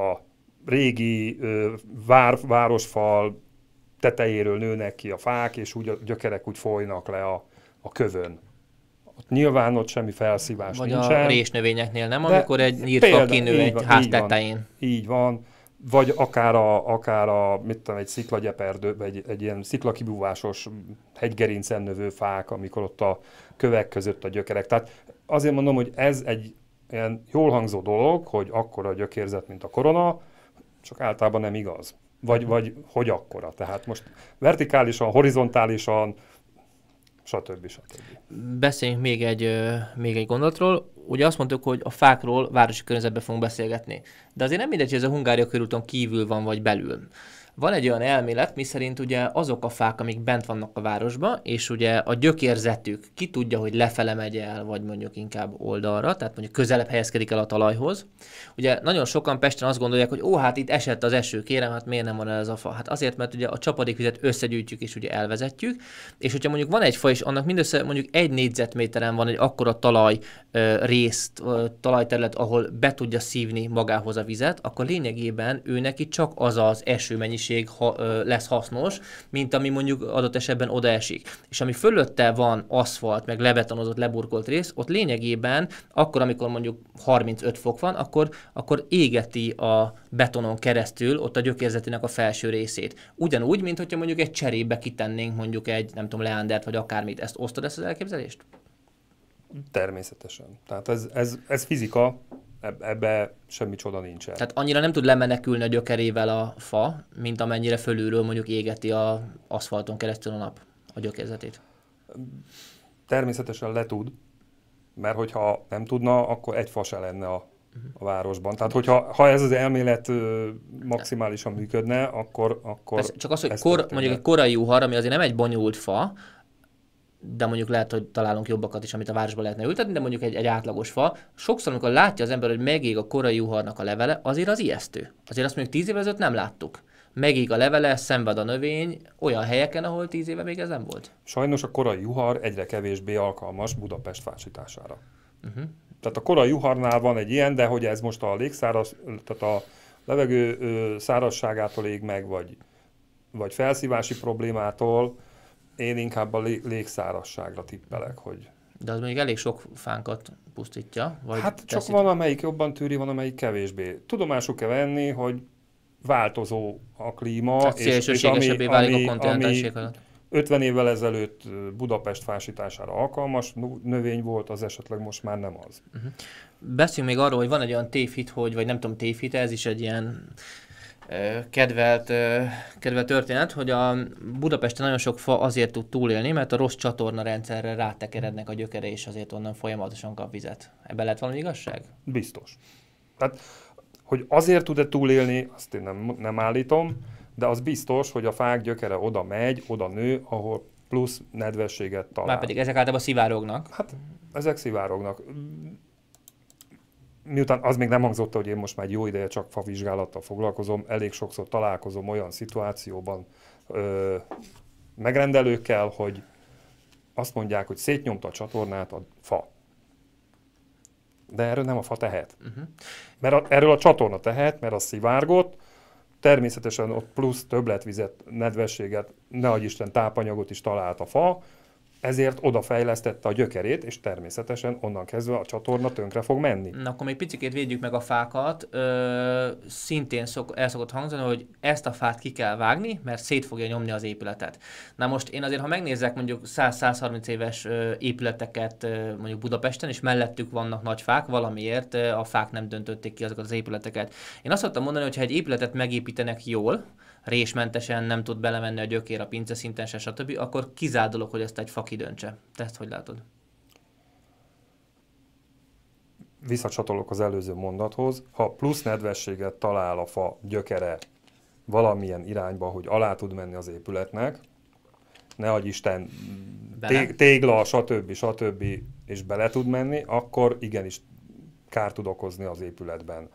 a régi ö, vár, városfal tetejéről nőnek ki a fák, és úgy a gyökerek úgy folynak le a, a kövön. Ott nyilván ott semmi felszívás Vagy nincsen. a résnövényeknél, nem? Amikor egy nyírfa kinő egy van, ház tetején. Így van. Így van vagy akár a, akár a mit tudom, egy sziklagyeperdő, vagy egy, egy ilyen sziklakibúvásos hegygerincen növő fák, amikor ott a kövek között a gyökerek. Tehát azért mondom, hogy ez egy ilyen jól hangzó dolog, hogy akkora a gyökérzet, mint a korona, csak általában nem igaz. Vagy, vagy hogy akkora. Tehát most vertikálisan, horizontálisan, stb. stb. Beszéljünk még egy, még egy gondolatról. Ugye azt mondtuk, hogy a fákról városi környezetben fogunk beszélgetni. De azért nem mindegy, hogy ez a Hungária körúton kívül van, vagy belül. Van egy olyan elmélet, miszerint ugye azok a fák, amik bent vannak a városban, és ugye a gyökérzetük ki tudja, hogy lefele megy el, vagy mondjuk inkább oldalra, tehát mondjuk közelebb helyezkedik el a talajhoz. Ugye nagyon sokan Pesten azt gondolják, hogy ó, hát itt esett az eső, kérem, hát miért nem van el ez a fa? Hát azért, mert ugye a csapadékvizet összegyűjtjük és ugye elvezetjük, és hogyha mondjuk van egy fa, és annak mindössze mondjuk egy négyzetméteren van egy akkora talaj ö, részt, ö, talajterület, ahol be tudja szívni magához a vizet, akkor lényegében ő neki csak az az eső mennyiség, mennyiség ha, ö, lesz hasznos, mint ami mondjuk adott esetben odaesik. És ami fölötte van aszfalt, meg lebetonozott, leburkolt rész, ott lényegében akkor, amikor mondjuk 35 fok van, akkor, akkor égeti a betonon keresztül ott a gyökérzetének a felső részét. Ugyanúgy, mint hogyha mondjuk egy cserébe kitennénk mondjuk egy, nem tudom, leandert vagy akármit. Ezt osztod ezt az elképzelést? Természetesen. Tehát ez, ez, ez fizika, ebbe semmi csoda nincsen. Tehát annyira nem tud lemenekülni a gyökerével a fa, mint amennyire fölülről mondjuk égeti a aszfalton keresztül a nap a gyökérzetét. Természetesen le tud, mert hogyha nem tudna, akkor egy fa se lenne a, mhm. a városban. Tehát hogyha ha ez az elmélet maximálisan működne, akkor... akkor Persze, csak az, hogy kor, mondjuk egy korai juhar, ami azért nem egy bonyolult fa, de mondjuk lehet, hogy találunk jobbakat is, amit a városba lehetne ültetni, de mondjuk egy, egy átlagos fa. Sokszor, amikor látja az ember, hogy megég a korai juharnak a levele, azért az ijesztő. Azért azt mondjuk tíz évvel ezelőtt nem láttuk. Megég a levele, szenved a növény olyan helyeken, ahol tíz éve még ez nem volt. Sajnos a korai juhar egyre kevésbé alkalmas Budapest fásítására. Uh-huh. Mhm. Tehát a korai juharnál van egy ilyen, de hogy ez most a légszáraz, tehát a levegő szárazságától ég meg, vagy, vagy felszívási problémától, én inkább a lé- légszárasságra tippelek, hogy... De az még elég sok fánkat pusztítja? Vagy hát teszik? csak van, amelyik jobban tűri, van, amelyik kevésbé. Tudomásuk kell venni, hogy változó a klíma, Tehát és, és ami, ami, a ami 50 évvel ezelőtt Budapest fásítására alkalmas növény volt, az esetleg most már nem az. Uh-huh. Beszéljünk még arról, hogy van egy olyan tévhit, hogy, vagy nem tudom, tévhit, ez is egy ilyen kedvelt, kedvelt történet, hogy a Budapesten nagyon sok fa azért tud túlélni, mert a rossz csatorna rendszerre rátekerednek a gyökere, és azért onnan folyamatosan kap vizet. Ebben lett valami igazság? Biztos. Tehát, hogy azért tud-e túlélni, azt én nem, nem állítom, de az biztos, hogy a fák gyökere oda megy, oda nő, ahol plusz nedvességet talál. Már pedig ezek általában szivárognak. Hát ezek szivárognak miután az még nem hangzott, hogy én most már egy jó ideje csak favizsgálattal foglalkozom, elég sokszor találkozom olyan szituációban ö, megrendelőkkel, hogy azt mondják, hogy szétnyomta a csatornát a fa. De erről nem a fa tehet. Uh-huh. Mert a, erről a csatorna tehet, mert az szivárgott, természetesen ott plusz többletvizet, nedvességet, ne Isten tápanyagot is talált a fa, ezért odafejlesztette a gyökerét, és természetesen onnan kezdve a csatorna tönkre fog menni. Na akkor még picit védjük meg a fákat. Ö, szintén szok, el szokott hangzani, hogy ezt a fát ki kell vágni, mert szét fogja nyomni az épületet. Na most én azért, ha megnézek mondjuk 100-130 éves épületeket mondjuk Budapesten, és mellettük vannak nagy fák, valamiért a fák nem döntötték ki azokat az épületeket. Én azt szoktam mondani, hogy ha egy épületet megépítenek jól, résmentesen nem tud belemenni a gyökér a pince szinten, se, stb., akkor kizádolok dolog, hogy ezt egy fa kidöntse. Te ezt hogy látod? Visszacsatolok az előző mondathoz. Ha plusz nedvességet talál a fa gyökere valamilyen irányba, hogy alá tud menni az épületnek, ne adj Isten, tég, tégla, stb. stb. és bele tud menni, akkor igenis kár tud okozni az épületben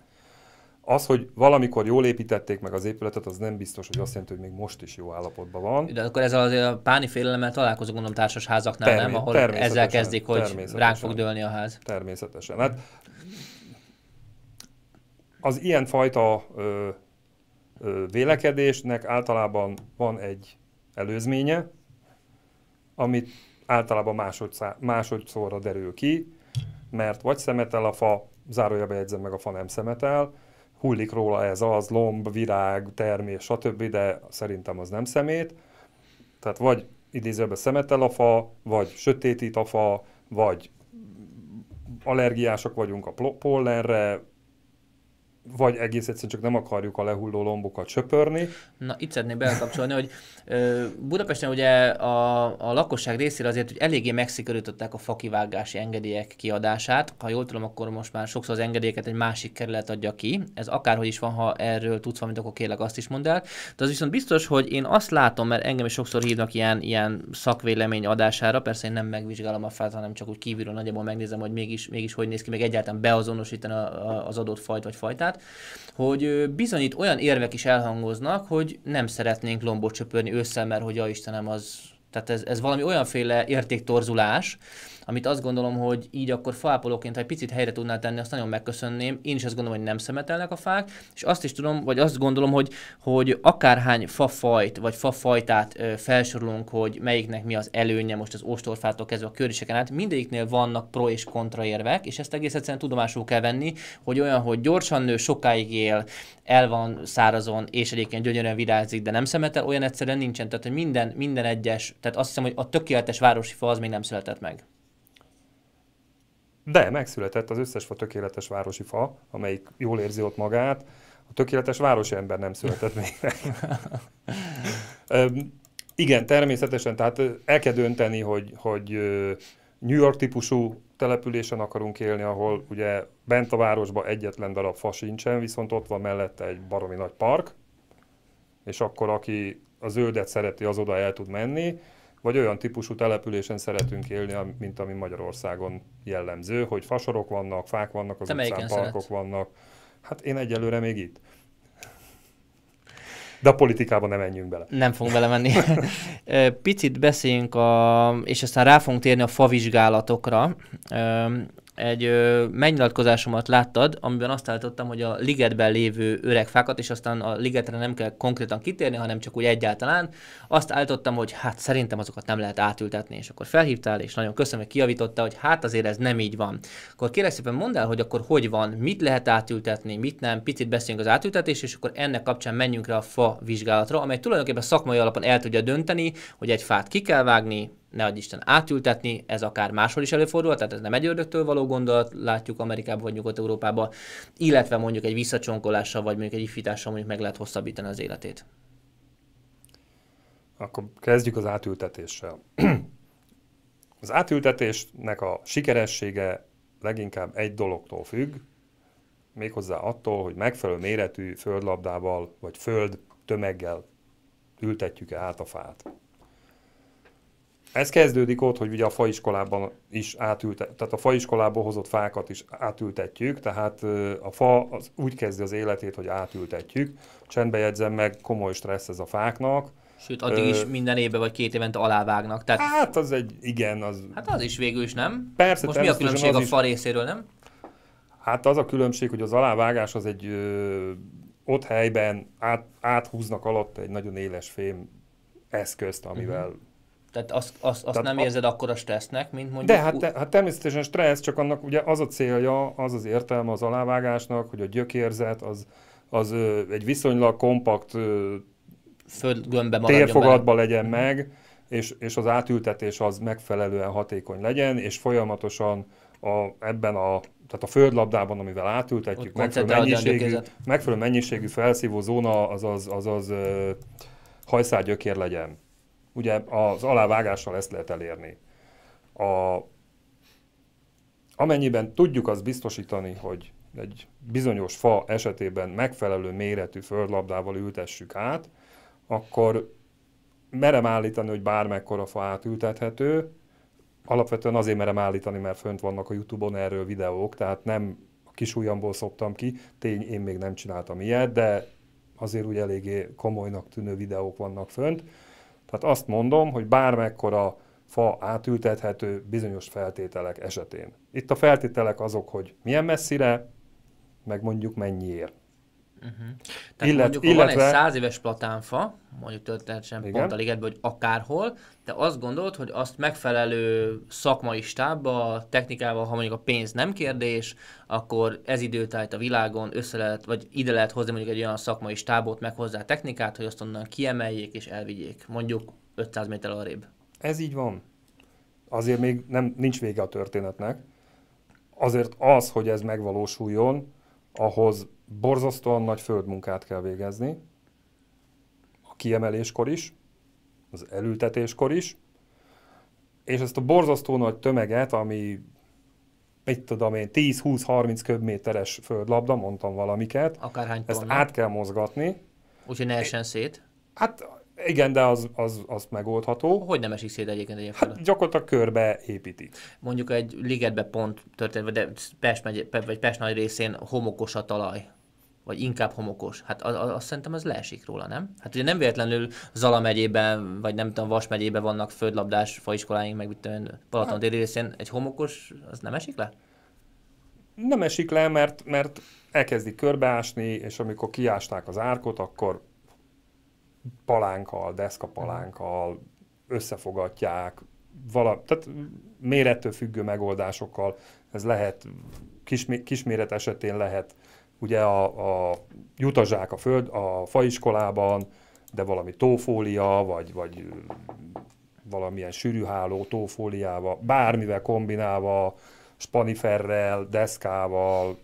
az, hogy valamikor jól építették meg az épületet, az nem biztos, hogy azt jelenti, hogy még most is jó állapotban van. De akkor ezzel azért a páni félelemmel találkozunk, gondolom, társasházaknál, Termé- nem? Ahol ezzel kezdik, hogy ránk fog dőlni a ház. Természetesen. Hát az ilyen fajta ö, ö, vélekedésnek általában van egy előzménye, amit általában másodszá, másodszorra derül ki, mert vagy szemetel a fa, zárójelbe jegyzem meg a fa nem szemetel, hullik róla ez az, lomb, virág, termés, stb., de szerintem az nem szemét. Tehát vagy idézőben szemetel a fa, vagy sötétít a fa, vagy allergiások vagyunk a pollenre, vagy egész egyszerűen csak nem akarjuk a lehulló lombokat söpörni. Na, itt szeretném belkapcsolni, hogy Budapesten ugye a, a lakosság részére azért hogy eléggé megszigorították a fakivágási engedélyek kiadását. Ha jól tudom, akkor most már sokszor az engedélyeket egy másik kerület adja ki. Ez akárhogy is van, ha erről tudsz valamit, akkor kérlek azt is mondd el. De az viszont biztos, hogy én azt látom, mert engem is sokszor hívnak ilyen, ilyen szakvélemény adására, persze én nem megvizsgálom a fát, hanem csak úgy kívülről nagyjából megnézem, hogy mégis, mégis hogy néz ki, meg egyáltalán beazonosítani a, a, az adott fajt vagy fajtát hogy bizony itt olyan érvek is elhangoznak, hogy nem szeretnénk lombot csöpörni ősszel, mert hogy a Istenem az, tehát ez, ez valami olyanféle értéktorzulás, amit azt gondolom, hogy így akkor faápolóként, ha egy picit helyre tudnál tenni, azt nagyon megköszönném. Én is azt gondolom, hogy nem szemetelnek a fák, és azt is tudom, vagy azt gondolom, hogy, hogy akárhány fafajt, vagy fafajtát ö, felsorolunk, hogy melyiknek mi az előnye most az ostorfától kezdve a köriseken át, mindegyiknél vannak pro és kontra érvek, és ezt egész egyszerűen tudomásul kell venni, hogy olyan, hogy gyorsan nő, sokáig él, el van szárazon, és egyébként gyönyörűen virágzik, de nem szemetel, olyan egyszerűen nincsen. Tehát, hogy minden, minden egyes, tehát azt hiszem, hogy a tökéletes városi fa az még nem született meg. De megszületett az összes fa tökéletes városi fa, amelyik jól érzi ott magát. A tökéletes városi ember nem született még Igen, természetesen, tehát el kell dönteni, hogy, hogy New York típusú településen akarunk élni, ahol ugye bent a városban egyetlen darab fa sincsen, viszont ott van mellette egy baromi nagy park, és akkor aki a zöldet szereti, az oda el tud menni, vagy olyan típusú településen szeretünk élni, mint ami Magyarországon jellemző, hogy fasorok vannak, fák vannak, az utcán parkok szeret? vannak. Hát én egyelőre még itt. De a politikába nem menjünk bele. Nem fogunk belemenni. Picit beszéljünk, a, és aztán rá fogunk térni a favizsgálatokra egy ö, megnyilatkozásomat láttad, amiben azt állítottam, hogy a ligetben lévő öreg fákat, és aztán a ligetre nem kell konkrétan kitérni, hanem csak úgy egyáltalán, azt állítottam, hogy hát szerintem azokat nem lehet átültetni, és akkor felhívtál, és nagyon köszönöm, hogy kiavította, hogy hát azért ez nem így van. Akkor kérlek szépen mondd el, hogy akkor hogy van, mit lehet átültetni, mit nem, picit beszéljünk az átültetés, és akkor ennek kapcsán menjünk rá a fa vizsgálatra, amely tulajdonképpen szakmai alapon el tudja dönteni, hogy egy fát ki kell vágni, ne adj Isten átültetni, ez akár máshol is előfordul, tehát ez nem egy ördögtől való gondolat, látjuk Amerikában vagy Nyugat-Európában, illetve mondjuk egy visszacsonkolással, vagy mondjuk egy ifjítással mondjuk meg lehet hosszabbítani az életét. Akkor kezdjük az átültetéssel. az átültetésnek a sikeressége leginkább egy dologtól függ, méghozzá attól, hogy megfelelő méretű földlabdával vagy föld tömeggel ültetjük-e át a fát. Ez kezdődik ott, hogy ugye a faiskolában is átülte, tehát a faiskolából hozott fákat is átültetjük, tehát a fa az úgy kezdi az életét, hogy átültetjük. Csendbe jegyzem meg, komoly stressz ez a fáknak, Sőt, addig is minden évben vagy két évente alávágnak. Tehát, hát az egy, igen, az... Hát az is végül is, nem? Persze, Most mi a különbség a fa is... részéről, nem? Hát az a különbség, hogy az alávágás az egy ö, ott helyben át, áthúznak alatt egy nagyon éles fém eszközt, amivel uh-huh. Tehát azt, azt, azt Tehát nem a... érzed a stressznek, mint mondjuk... De hát, te, hát természetesen stressz, csak annak ugye az a célja, az az értelme az alávágásnak, hogy a gyökérzet az, az egy viszonylag kompakt Földgömbbe térfogatba legyen meg, és, és az átültetés az megfelelően hatékony legyen, és folyamatosan a, ebben a, tehát a földlabdában, amivel átültetjük, megfelelő mennyiségű, megfelelő mennyiségű felszívó zóna, azaz, azaz, azaz hajszálgyökér legyen. Ugye az alávágással ezt lehet elérni. A, amennyiben tudjuk azt biztosítani, hogy egy bizonyos fa esetében megfelelő méretű földlabdával ültessük át, akkor merem állítani, hogy bármekkora fa átültethető. Alapvetően azért merem állítani, mert fönt vannak a Youtube-on erről videók, tehát nem a kis ujjamból szoptam ki. Tény, én még nem csináltam ilyet, de azért úgy eléggé komolynak tűnő videók vannak fönt. Tehát azt mondom, hogy bármekkora fa átültethető bizonyos feltételek esetén. Itt a feltételek azok, hogy milyen messzire, meg mondjuk mennyiért. Uh-huh. Tehát Illet, mondjuk, ha illetve... van egy száz éves platánfa, mondjuk történetesen Igen. pont a ligetben, hogy akárhol, te azt gondolod, hogy azt megfelelő szakmai stábba, technikával, ha mondjuk a pénz nem kérdés, akkor ez időtájt a világon össze lehet, vagy ide lehet hozni mondjuk egy olyan szakmai stábot, meghozzá technikát, hogy azt onnan kiemeljék és elvigyék, mondjuk 500 méter arrébb. Ez így van. Azért még nem, nincs vége a történetnek. Azért az, hogy ez megvalósuljon, ahhoz borzasztóan nagy földmunkát kell végezni, a kiemeléskor is, az elültetéskor is, és ezt a borzasztó nagy tömeget, ami mit tudom én, 10-20-30 köbméteres földlabda, mondtam valamiket, Akárhány ezt tónak. át kell mozgatni. Úgyhogy ne essen szét. Hát igen, de az, az, az megoldható. Hogy nem esik szét egyébként egy hát, Gyakorlatilag körbe építi. Mondjuk egy ligetbe pont történt, de Pest, megy, vagy Pest nagy részén homokos a talaj vagy inkább homokos. Hát a, az, azt szerintem az leesik róla, nem? Hát ugye nem véletlenül Zala megyében, vagy nem tudom, Vas megyében vannak földlabdás faiskoláink, meg mit Balaton déli hát- részén, egy homokos, az nem esik le? Nem esik le, mert, mert elkezdik körbeásni, és amikor kiásták az árkot, akkor palánkkal, deszkapalánkkal összefogatják, vala, tehát mérettől függő megoldásokkal, ez lehet, kismé, kisméret esetén lehet ugye a, a jutazsák a föld, a faiskolában, de valami tófólia, vagy, vagy valamilyen sűrűháló tófóliával, bármivel kombinálva, spaniferrel, deszkával,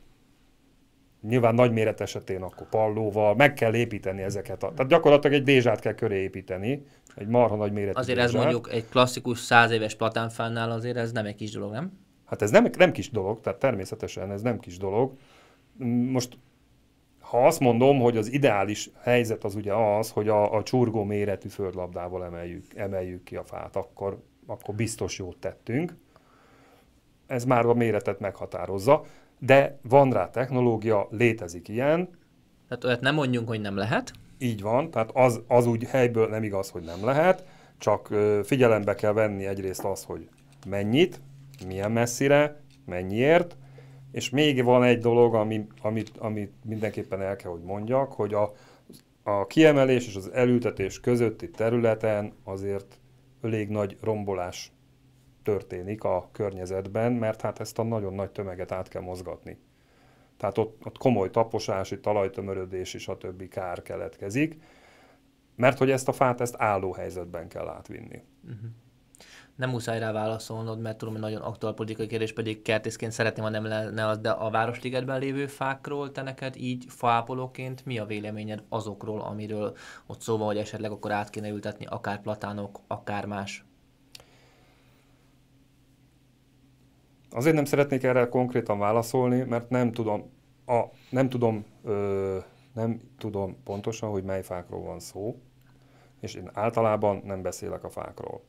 nyilván nagy méret esetén akkor pallóval, meg kell építeni ezeket. A, tehát gyakorlatilag egy dézsát kell köré építeni, egy marha nagy méretű Azért dézsát. ez mondjuk egy klasszikus száz éves platánfánnál azért ez nem egy kis dolog, nem? Hát ez nem, nem kis dolog, tehát természetesen ez nem kis dolog most ha azt mondom, hogy az ideális helyzet az ugye az, hogy a, a csurgó méretű földlabdával emeljük, emeljük ki a fát, akkor, akkor biztos jót tettünk. Ez már a méretet meghatározza, de van rá technológia, létezik ilyen. Tehát olyat nem mondjunk, hogy nem lehet. Így van, tehát az, az úgy helyből nem igaz, hogy nem lehet, csak figyelembe kell venni egyrészt az, hogy mennyit, milyen messzire, mennyiért, és még van egy dolog, ami, amit, amit mindenképpen el kell, hogy mondjak, hogy a, a kiemelés és az elültetés közötti területen azért elég nagy rombolás történik a környezetben, mert hát ezt a nagyon nagy tömeget át kell mozgatni. Tehát ott, ott komoly taposási, talajtömörödés és a többi kár keletkezik, mert hogy ezt a fát, ezt álló helyzetben kell átvinni. Uh-huh nem muszáj rá válaszolnod, mert tudom, hogy nagyon aktuál politikai kérdés, pedig kertészként szeretném, ha nem lenne az, de a Városligetben lévő fákról te neked így faápolóként mi a véleményed azokról, amiről ott szó van, hogy esetleg akkor át kéne ültetni akár platánok, akár más? Azért nem szeretnék erre konkrétan válaszolni, mert nem tudom, a, nem tudom, ö, nem tudom pontosan, hogy mely fákról van szó, és én általában nem beszélek a fákról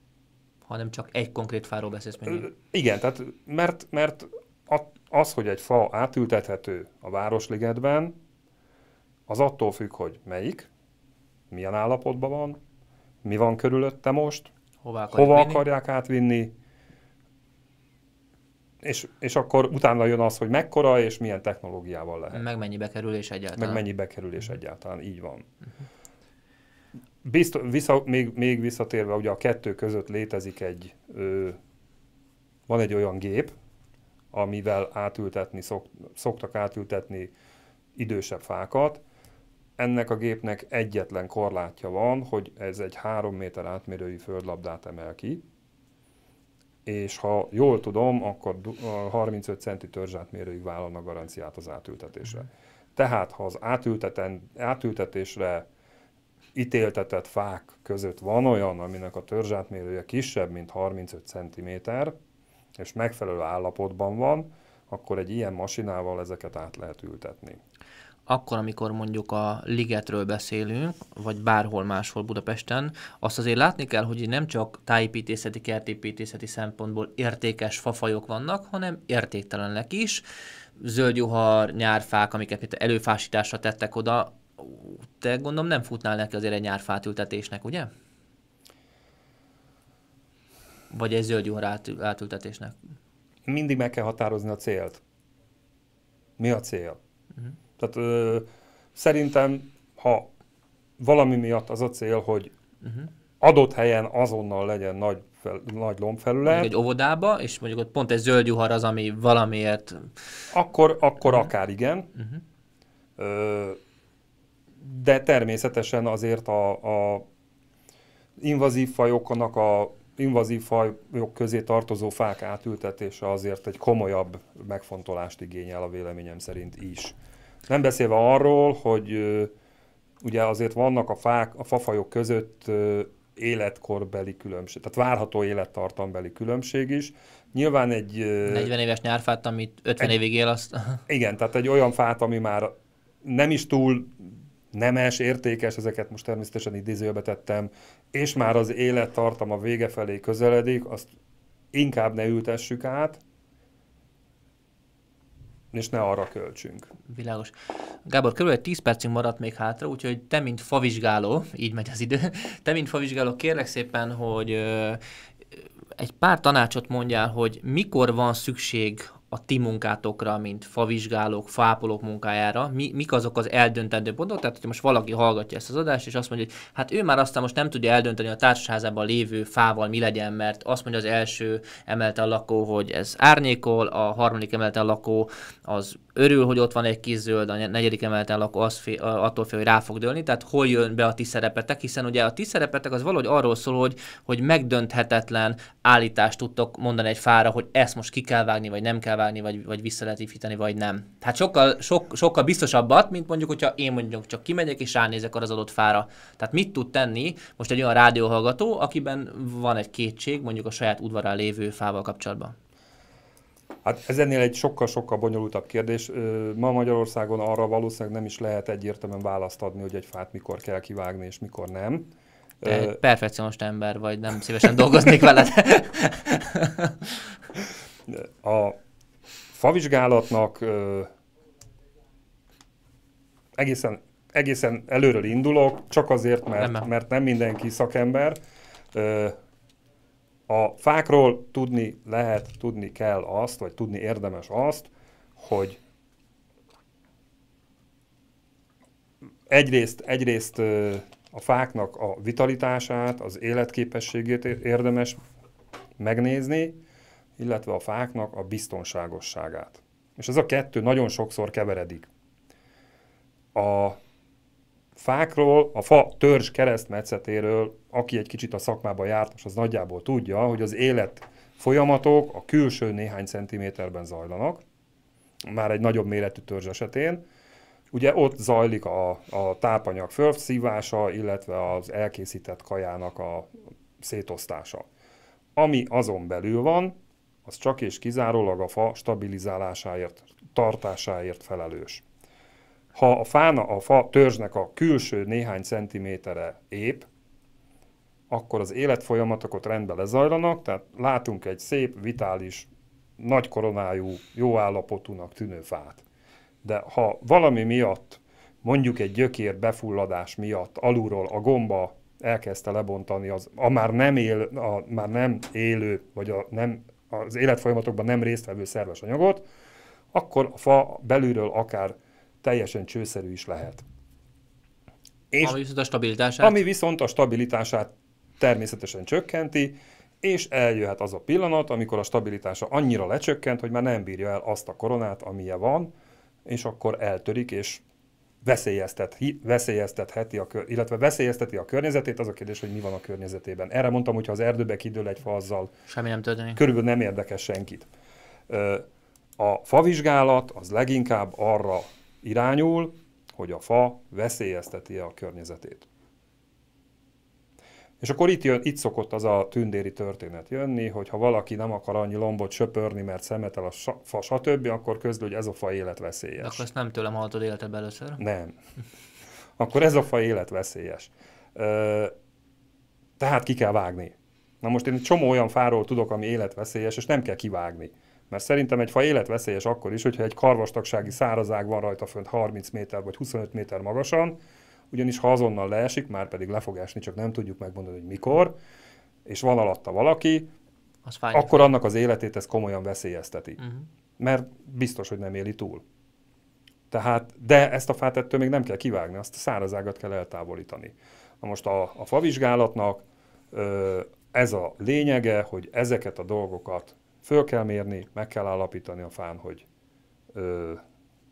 hanem csak egy konkrét fáról beszélsz meg. Igen, tehát mert, mert az, hogy egy fa átültethető a Városligetben, az attól függ, hogy melyik, milyen állapotban van, mi van körülötte most, hova, akarják, hova vinni? akarják átvinni, és, és akkor utána jön az, hogy mekkora és milyen technológiával lehet. Meg mennyibe kerül és egyáltalán. Meg mennyibe kerül és egyáltalán, így van. Uh-huh biztos, vissza, még, még visszatérve, ugye a kettő között létezik egy, ö, van egy olyan gép, amivel átültetni, szok, szoktak átültetni idősebb fákat. Ennek a gépnek egyetlen korlátja van, hogy ez egy három méter átmérőjű földlabdát emel ki, és ha jól tudom, akkor 35 centi törzsátmérőig vállalnak garanciát az átültetésre. Tehát, ha az átülteten, átültetésre ítéltetett fák között van olyan, aminek a törzsátmérője kisebb, mint 35 cm, és megfelelő állapotban van, akkor egy ilyen masinával ezeket át lehet ültetni. Akkor, amikor mondjuk a ligetről beszélünk, vagy bárhol máshol Budapesten, azt azért látni kell, hogy nem csak tájépítészeti, kertépítészeti szempontból értékes fafajok vannak, hanem értéktelenek is. Zöldjuhar, nyárfák, amiket előfásításra tettek oda, te gondolom nem futnál neki azért egy nyárfát ültetésnek, ugye? Vagy egy zöld átültetésnek? Mindig meg kell határozni a célt. Mi a cél? Uh-huh. Tehát ö, szerintem, ha valami miatt az a cél, hogy uh-huh. adott helyen azonnal legyen nagy, fel, nagy lombfelület. Mondjuk egy óvodába, és mondjuk ott pont egy zöld juhar az, ami valamiért... Akkor, akkor uh-huh. akár igen. Uh-huh. Ö, de természetesen azért a, a invazív fajoknak a invazív fajok közé tartozó fák átültetése azért egy komolyabb megfontolást igényel a véleményem szerint is. Nem beszélve arról, hogy ugye azért vannak a fák, a fafajok között életkorbeli különbség, tehát várható élettartambeli különbség is. Nyilván egy... 40 éves nyárfát, amit 50 egy, évig él, azt... Igen, tehát egy olyan fát, ami már nem is túl nemes, értékes, ezeket most természetesen idézőbe tettem, és már az a vége felé közeledik, azt inkább ne ültessük át, és ne arra költsünk. Világos. Gábor, kb. 10 percünk maradt még hátra, úgyhogy te, mint favizsgáló, így megy az idő, te, mint favizsgáló, kérlek szépen, hogy egy pár tanácsot mondjál, hogy mikor van szükség a ti munkátokra, mint favizsgálók, fápolók munkájára, mi, mik azok az eldöntendő pontok? Tehát, hogy most valaki hallgatja ezt az adást, és azt mondja, hogy hát ő már aztán most nem tudja eldönteni a társaságában lévő fával mi legyen, mert azt mondja az első emelte a lakó, hogy ez árnyékol, a harmadik emelte a lakó az örül, hogy ott van egy kis zöld a negyedik emeleten lakó, az fél, attól fél, hogy rá fog dőlni, tehát hol jön be a ti szerepetek, hiszen ugye a ti szerepetek az valahogy arról szól, hogy, hogy megdönthetetlen állítást tudtok mondani egy fára, hogy ezt most ki kell vágni, vagy nem kell vágni, vagy, vagy vissza lehet ifítani, vagy nem. Tehát sokkal, sok, sokkal biztosabbat, mint mondjuk, hogyha én mondjuk csak kimegyek és ránézek arra az adott fára. Tehát mit tud tenni most egy olyan rádióhallgató, akiben van egy kétség mondjuk a saját udvarán lévő fával kapcsolatban? Hát ez ennél egy sokkal-sokkal bonyolultabb kérdés. Ma Magyarországon arra valószínűleg nem is lehet egyértelműen választ adni, hogy egy fát mikor kell kivágni és mikor nem. Te egy perfekcionist ember vagy, nem szívesen dolgoznék veled. A favizsgálatnak egészen, egészen előről indulok, csak azért, mert nem, mert nem mindenki szakember. A fákról tudni lehet, tudni kell azt, vagy tudni érdemes azt, hogy egyrészt, egyrészt a fáknak a vitalitását, az életképességét érdemes megnézni, illetve a fáknak a biztonságosságát. És ez a kettő nagyon sokszor keveredik. A fákról, a fa törzs keresztmetszetéről, aki egy kicsit a szakmában most az nagyjából tudja, hogy az élet folyamatok a külső néhány centiméterben zajlanak, már egy nagyobb méretű törzs esetén. Ugye ott zajlik a, a tápanyag fölszívása, illetve az elkészített kajának a szétosztása. Ami azon belül van, az csak és kizárólag a fa stabilizálásáért, tartásáért felelős. Ha a fána, a fa törzsnek a külső néhány centimétere ép, akkor az ott rendbe lezajlanak, tehát látunk egy szép, vitális, nagy koronájú, jó állapotúnak tűnő fát. De ha valami miatt, mondjuk egy gyökér befulladás miatt alulról a gomba elkezdte lebontani az, a már nem, él, a már nem élő, vagy a nem, az életfolyamatokban nem résztvevő szerves anyagot, akkor a fa belülről akár teljesen csőszerű is lehet. És ami viszont a stabilitását? Ami viszont a stabilitását természetesen csökkenti, és eljöhet az a pillanat, amikor a stabilitása annyira lecsökkent, hogy már nem bírja el azt a koronát, amilye van, és akkor eltörik, és veszélyeztet, veszélyeztetheti, a, illetve veszélyezteti a környezetét, az a kérdés, hogy mi van a környezetében. Erre mondtam, hogy ha az erdőbe kidől egy fa, azzal Semmi nem történik. körülbelül nem érdekes senkit. A favizsgálat az leginkább arra irányul, hogy a fa veszélyezteti a környezetét. És akkor itt, jön, itt szokott az a tündéri történet jönni, hogy ha valaki nem akar annyi lombot söpörni, mert szemetel a sa, fa, stb., akkor közül, hogy ez a fa életveszélyes. akkor ezt nem tőlem hallottad életed először? Nem. Akkor ez a fa életveszélyes. tehát ki kell vágni. Na most én egy csomó olyan fáról tudok, ami életveszélyes, és nem kell kivágni. Mert szerintem egy fa életveszélyes akkor is, hogyha egy karvastagsági szárazág van rajta fönt 30 méter vagy 25 méter magasan, ugyanis ha azonnal leesik, már pedig le fog esni, csak nem tudjuk megmondani, hogy mikor, és van alatta valaki, az akkor annak az életét ez komolyan veszélyezteti. Uh-huh. Mert biztos, hogy nem éli túl. Tehát, de ezt a fát ettől még nem kell kivágni, azt a szárazágat kell eltávolítani. Na most a, a favizsgálatnak ö, ez a lényege, hogy ezeket a dolgokat Föl kell mérni, meg kell állapítani a fán, hogy ö,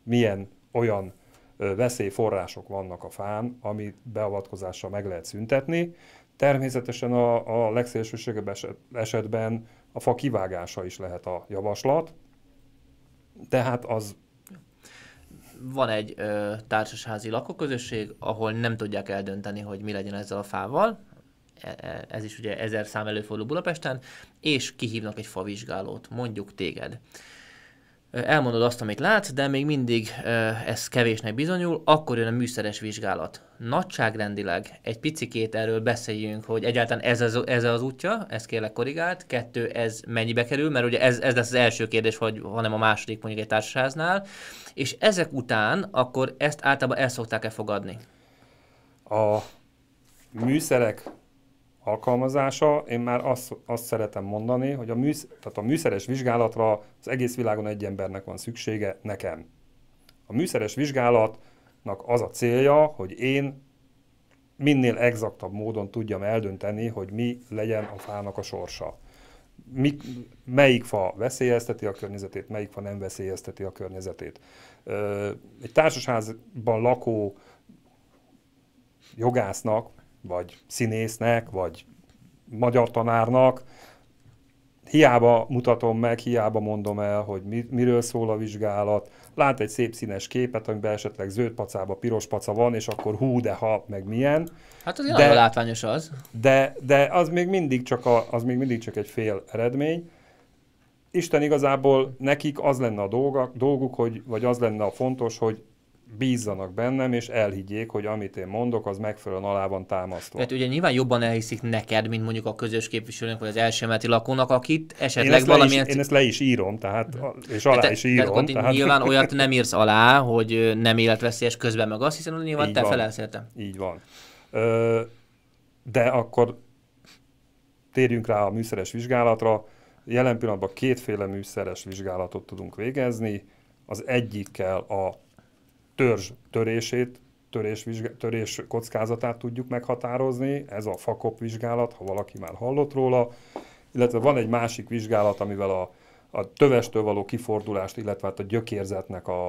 milyen olyan ö, veszélyforrások vannak a fán, amit beavatkozással meg lehet szüntetni. Természetesen a, a legszélsőségebb eset, esetben a fa kivágása is lehet a javaslat, tehát az van egy ö, társasházi lakóközösség, ahol nem tudják eldönteni, hogy mi legyen ezzel a fával, E, e, ez is ugye ezer szám előfordul Budapesten, és kihívnak egy favizsgálót, mondjuk téged. E, elmondod azt, amit látsz, de még mindig ez kevésnek bizonyul, akkor jön a műszeres vizsgálat. Nagyságrendileg egy picikét erről beszéljünk, hogy egyáltalán ez az, ez az útja, ez kérlek korrigált, kettő, ez mennyibe kerül, mert ugye ez, ez lesz az első kérdés, vagy, hanem a második mondjuk egy társaságnál, és ezek után akkor ezt általában el szokták-e fogadni? A műszerek alkalmazása, én már azt, azt szeretem mondani, hogy a, műsz, tehát a műszeres vizsgálatra az egész világon egy embernek van szüksége, nekem. A műszeres vizsgálatnak az a célja, hogy én minél exaktabb módon tudjam eldönteni, hogy mi legyen a fának a sorsa. Mi, melyik fa veszélyezteti a környezetét, melyik fa nem veszélyezteti a környezetét. Egy társasházban lakó jogásznak vagy színésznek, vagy magyar tanárnak, hiába mutatom meg, hiába mondom el, hogy mi, miről szól a vizsgálat, lát egy szép színes képet, amiben esetleg zöld pacába piros paca van, és akkor hú, de ha, meg milyen. Hát az de, látványos az. De, de az, még mindig csak a, az még mindig csak egy fél eredmény. Isten igazából nekik az lenne a dolga, dolguk, hogy, vagy az lenne a fontos, hogy bízzanak bennem, és elhiggyék, hogy amit én mondok, az megfelelően alá van támasztva. Tehát ugye nyilván jobban elhiszik neked, mint mondjuk a közös képviselőnek, vagy az elsőmeleti lakónak, akit esetleg én valamilyen... én ezt le is írom, tehát, és alá te, is írom. Tehát, tehát... Nyilván olyat nem írsz alá, hogy nem életveszélyes közben meg azt, hiszen nyilván Így te felelsz érte. Így van. Ö, de akkor térjünk rá a műszeres vizsgálatra. Jelen pillanatban kétféle műszeres vizsgálatot tudunk végezni. Az egyikkel a törzs törését, törés, vizsga- törés kockázatát tudjuk meghatározni, ez a fakop vizsgálat, ha valaki már hallott róla, illetve van egy másik vizsgálat, amivel a, a tövestől való kifordulást, illetve hát a gyökérzetnek a,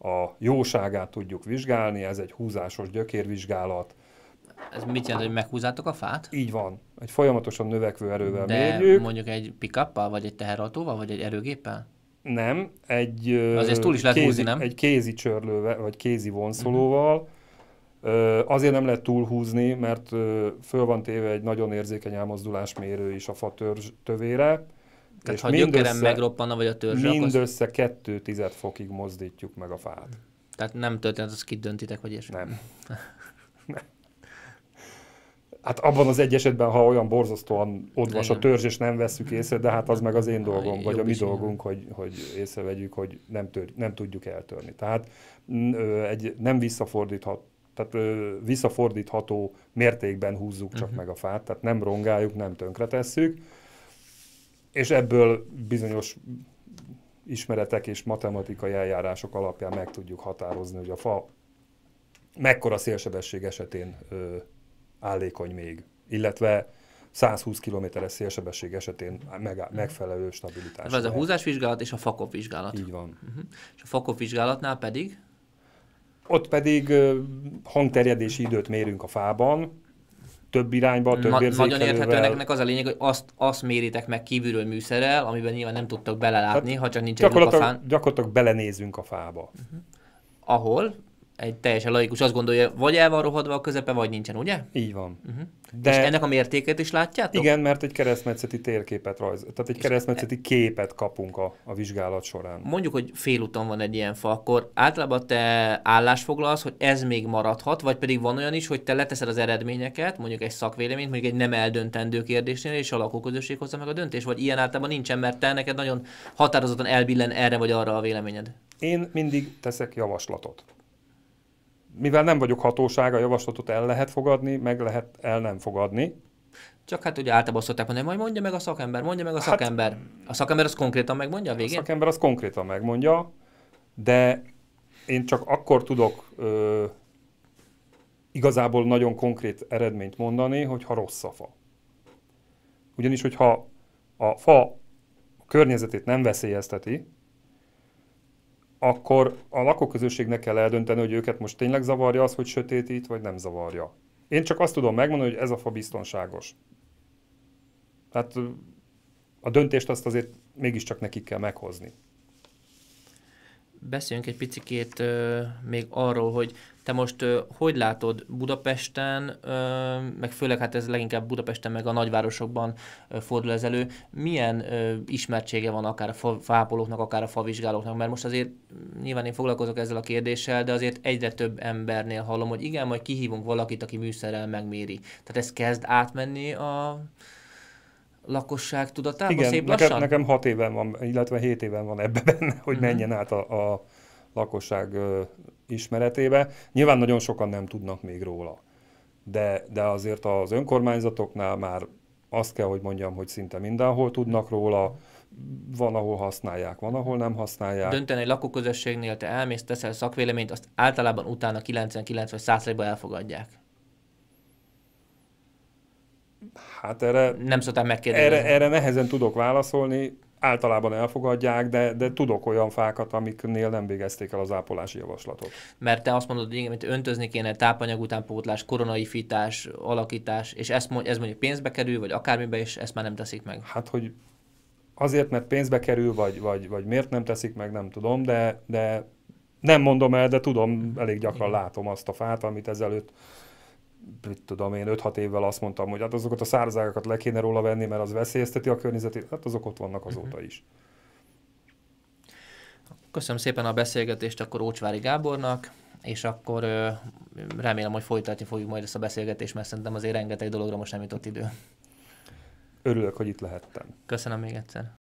a jóságát tudjuk vizsgálni, ez egy húzásos gyökérvizsgálat, ez mit jelent, hogy meghúzátok a fát? Így van. Egy folyamatosan növekvő erővel De mérjük. mondjuk egy pick vagy egy teherautóval, vagy egy erőgéppel? Nem, egy, Azért túl is lehet kézi, húzni, nem? egy kézi csörlővel, vagy kézi vonszolóval. Uh-huh. Azért nem lehet túlhúzni, mert föl van téve egy nagyon érzékeny elmozdulásmérő is a fa törzs tövére. Tehát és ha mindössze, megroppanna, vagy a törzs, Mindössze akkor... kettő tized fokig mozdítjuk meg a fát. Tehát nem az kit kidöntitek, vagy és... Nem. nem. Hát abban az egy esetben, ha olyan borzasztóan odvas a törzs, és nem veszük észre, de hát az meg az én dolgom, vagy a mi dolgunk, hogy, hogy észrevegyük, hogy nem, tör, nem tudjuk eltörni. Tehát egy nem visszafordíthat, tehát visszafordítható mértékben húzzuk csak uh-huh. meg a fát, tehát nem rongáljuk, nem tönkretesszük, és ebből bizonyos ismeretek és matematikai eljárások alapján meg tudjuk határozni, hogy a fa mekkora szélsebesség esetén állékony még, illetve 120 km-es szélsebesség esetén meg, mhm. megfelelő stabilitás. Ez a húzásvizsgálat és a fakop vizsgálat? Így van. Uh-huh. És a fakop vizsgálatnál pedig? Ott pedig hangterjedési időt mérünk a fában, több irányba, több Na, Nagyon érthető ennek az a lényeg, hogy azt, azt méritek meg kívülről műszerrel, amiben nyilván nem tudtok belelátni, Tehát ha csak nincs egy a fán. Gyakorlatilag belenézünk a fába. Uh-huh. Ahol egy teljesen laikus azt gondolja, vagy el van rohadva a közepe, vagy nincsen, ugye? Így van. Uh-huh. De... És ennek a mértékét is látjátok? Igen, mert egy keresztmetszeti térképet rajz, tehát egy keresztmetszeti képet kapunk a, a vizsgálat során. Mondjuk, hogy félúton van egy ilyen fa, akkor általában te állásfoglalsz, hogy ez még maradhat, vagy pedig van olyan is, hogy te leteszed az eredményeket, mondjuk egy szakvéleményt, mondjuk egy nem eldöntendő kérdésnél, és a lakóközösség hozza meg a döntés, vagy ilyen általában nincsen, mert te neked nagyon határozottan elbillen erre vagy arra a véleményed. Én mindig teszek javaslatot mivel nem vagyok hatóság, a javaslatot el lehet fogadni, meg lehet el nem fogadni. Csak hát ugye általában szokták mondani, majd mondja meg a szakember, mondja meg a hát, szakember. Hát, a szakember az konkrétan megmondja a végén? A szakember az konkrétan megmondja, de én csak akkor tudok ö, igazából nagyon konkrét eredményt mondani, hogyha rossz a fa. Ugyanis, hogyha a fa a környezetét nem veszélyezteti, akkor a lakóközösségnek kell eldönteni, hogy őket most tényleg zavarja az, hogy sötétít, vagy nem zavarja. Én csak azt tudom megmondani, hogy ez a fa biztonságos. Tehát a döntést azt azért mégiscsak nekik kell meghozni. Beszéljünk egy picikét ö, még arról, hogy te most ö, hogy látod Budapesten, ö, meg főleg hát ez leginkább Budapesten, meg a nagyvárosokban ö, fordul ez elő, milyen ö, ismertsége van akár a fa, fápolóknak, akár a favizsgálóknak? Mert most azért mm, nyilván én foglalkozok ezzel a kérdéssel, de azért egyre több embernél hallom, hogy igen, majd kihívunk valakit, aki műszerrel megméri. Tehát ez kezd átmenni a lakosság tudatába Igen, szép nekem, lassan? nekem hat éven van, illetve 7 éven van ebbe benne, hogy uh-huh. menjen át a, a lakosság ö, ismeretébe. Nyilván nagyon sokan nem tudnak még róla, de, de azért az önkormányzatoknál már azt kell, hogy mondjam, hogy szinte mindenhol tudnak róla, van, ahol használják, van, ahol nem használják. Dönteni egy lakóközösségnél te elmész, teszel szakvéleményt, azt általában utána 99 vagy 100 elfogadják. Hát erre... Nem szoktam megkérdezni. Erre, erre nehezen tudok válaszolni, általában elfogadják, de, de tudok olyan fákat, amiknél nem végezték el az ápolási javaslatot. Mert te azt mondod, hogy igen, öntözni kéne tápanyag utánpótlás, fitás, alakítás, és ezt, ez mondjuk pénzbe kerül, vagy akármibe, és ezt már nem teszik meg. Hát, hogy azért, mert pénzbe kerül, vagy, vagy, vagy miért nem teszik meg, nem tudom, de, de nem mondom el, de tudom, elég gyakran igen. látom azt a fát, amit ezelőtt mit tudom én, 5-6 évvel azt mondtam, hogy hát azokat a szárazágakat le kéne róla venni, mert az veszélyezteti a környezetét, hát azok ott vannak azóta is. Köszönöm szépen a beszélgetést akkor Ócsvári Gábornak, és akkor remélem, hogy folytatni fogjuk majd ezt a beszélgetést, mert szerintem azért rengeteg dologra most nem jutott idő. Örülök, hogy itt lehettem. Köszönöm még egyszer.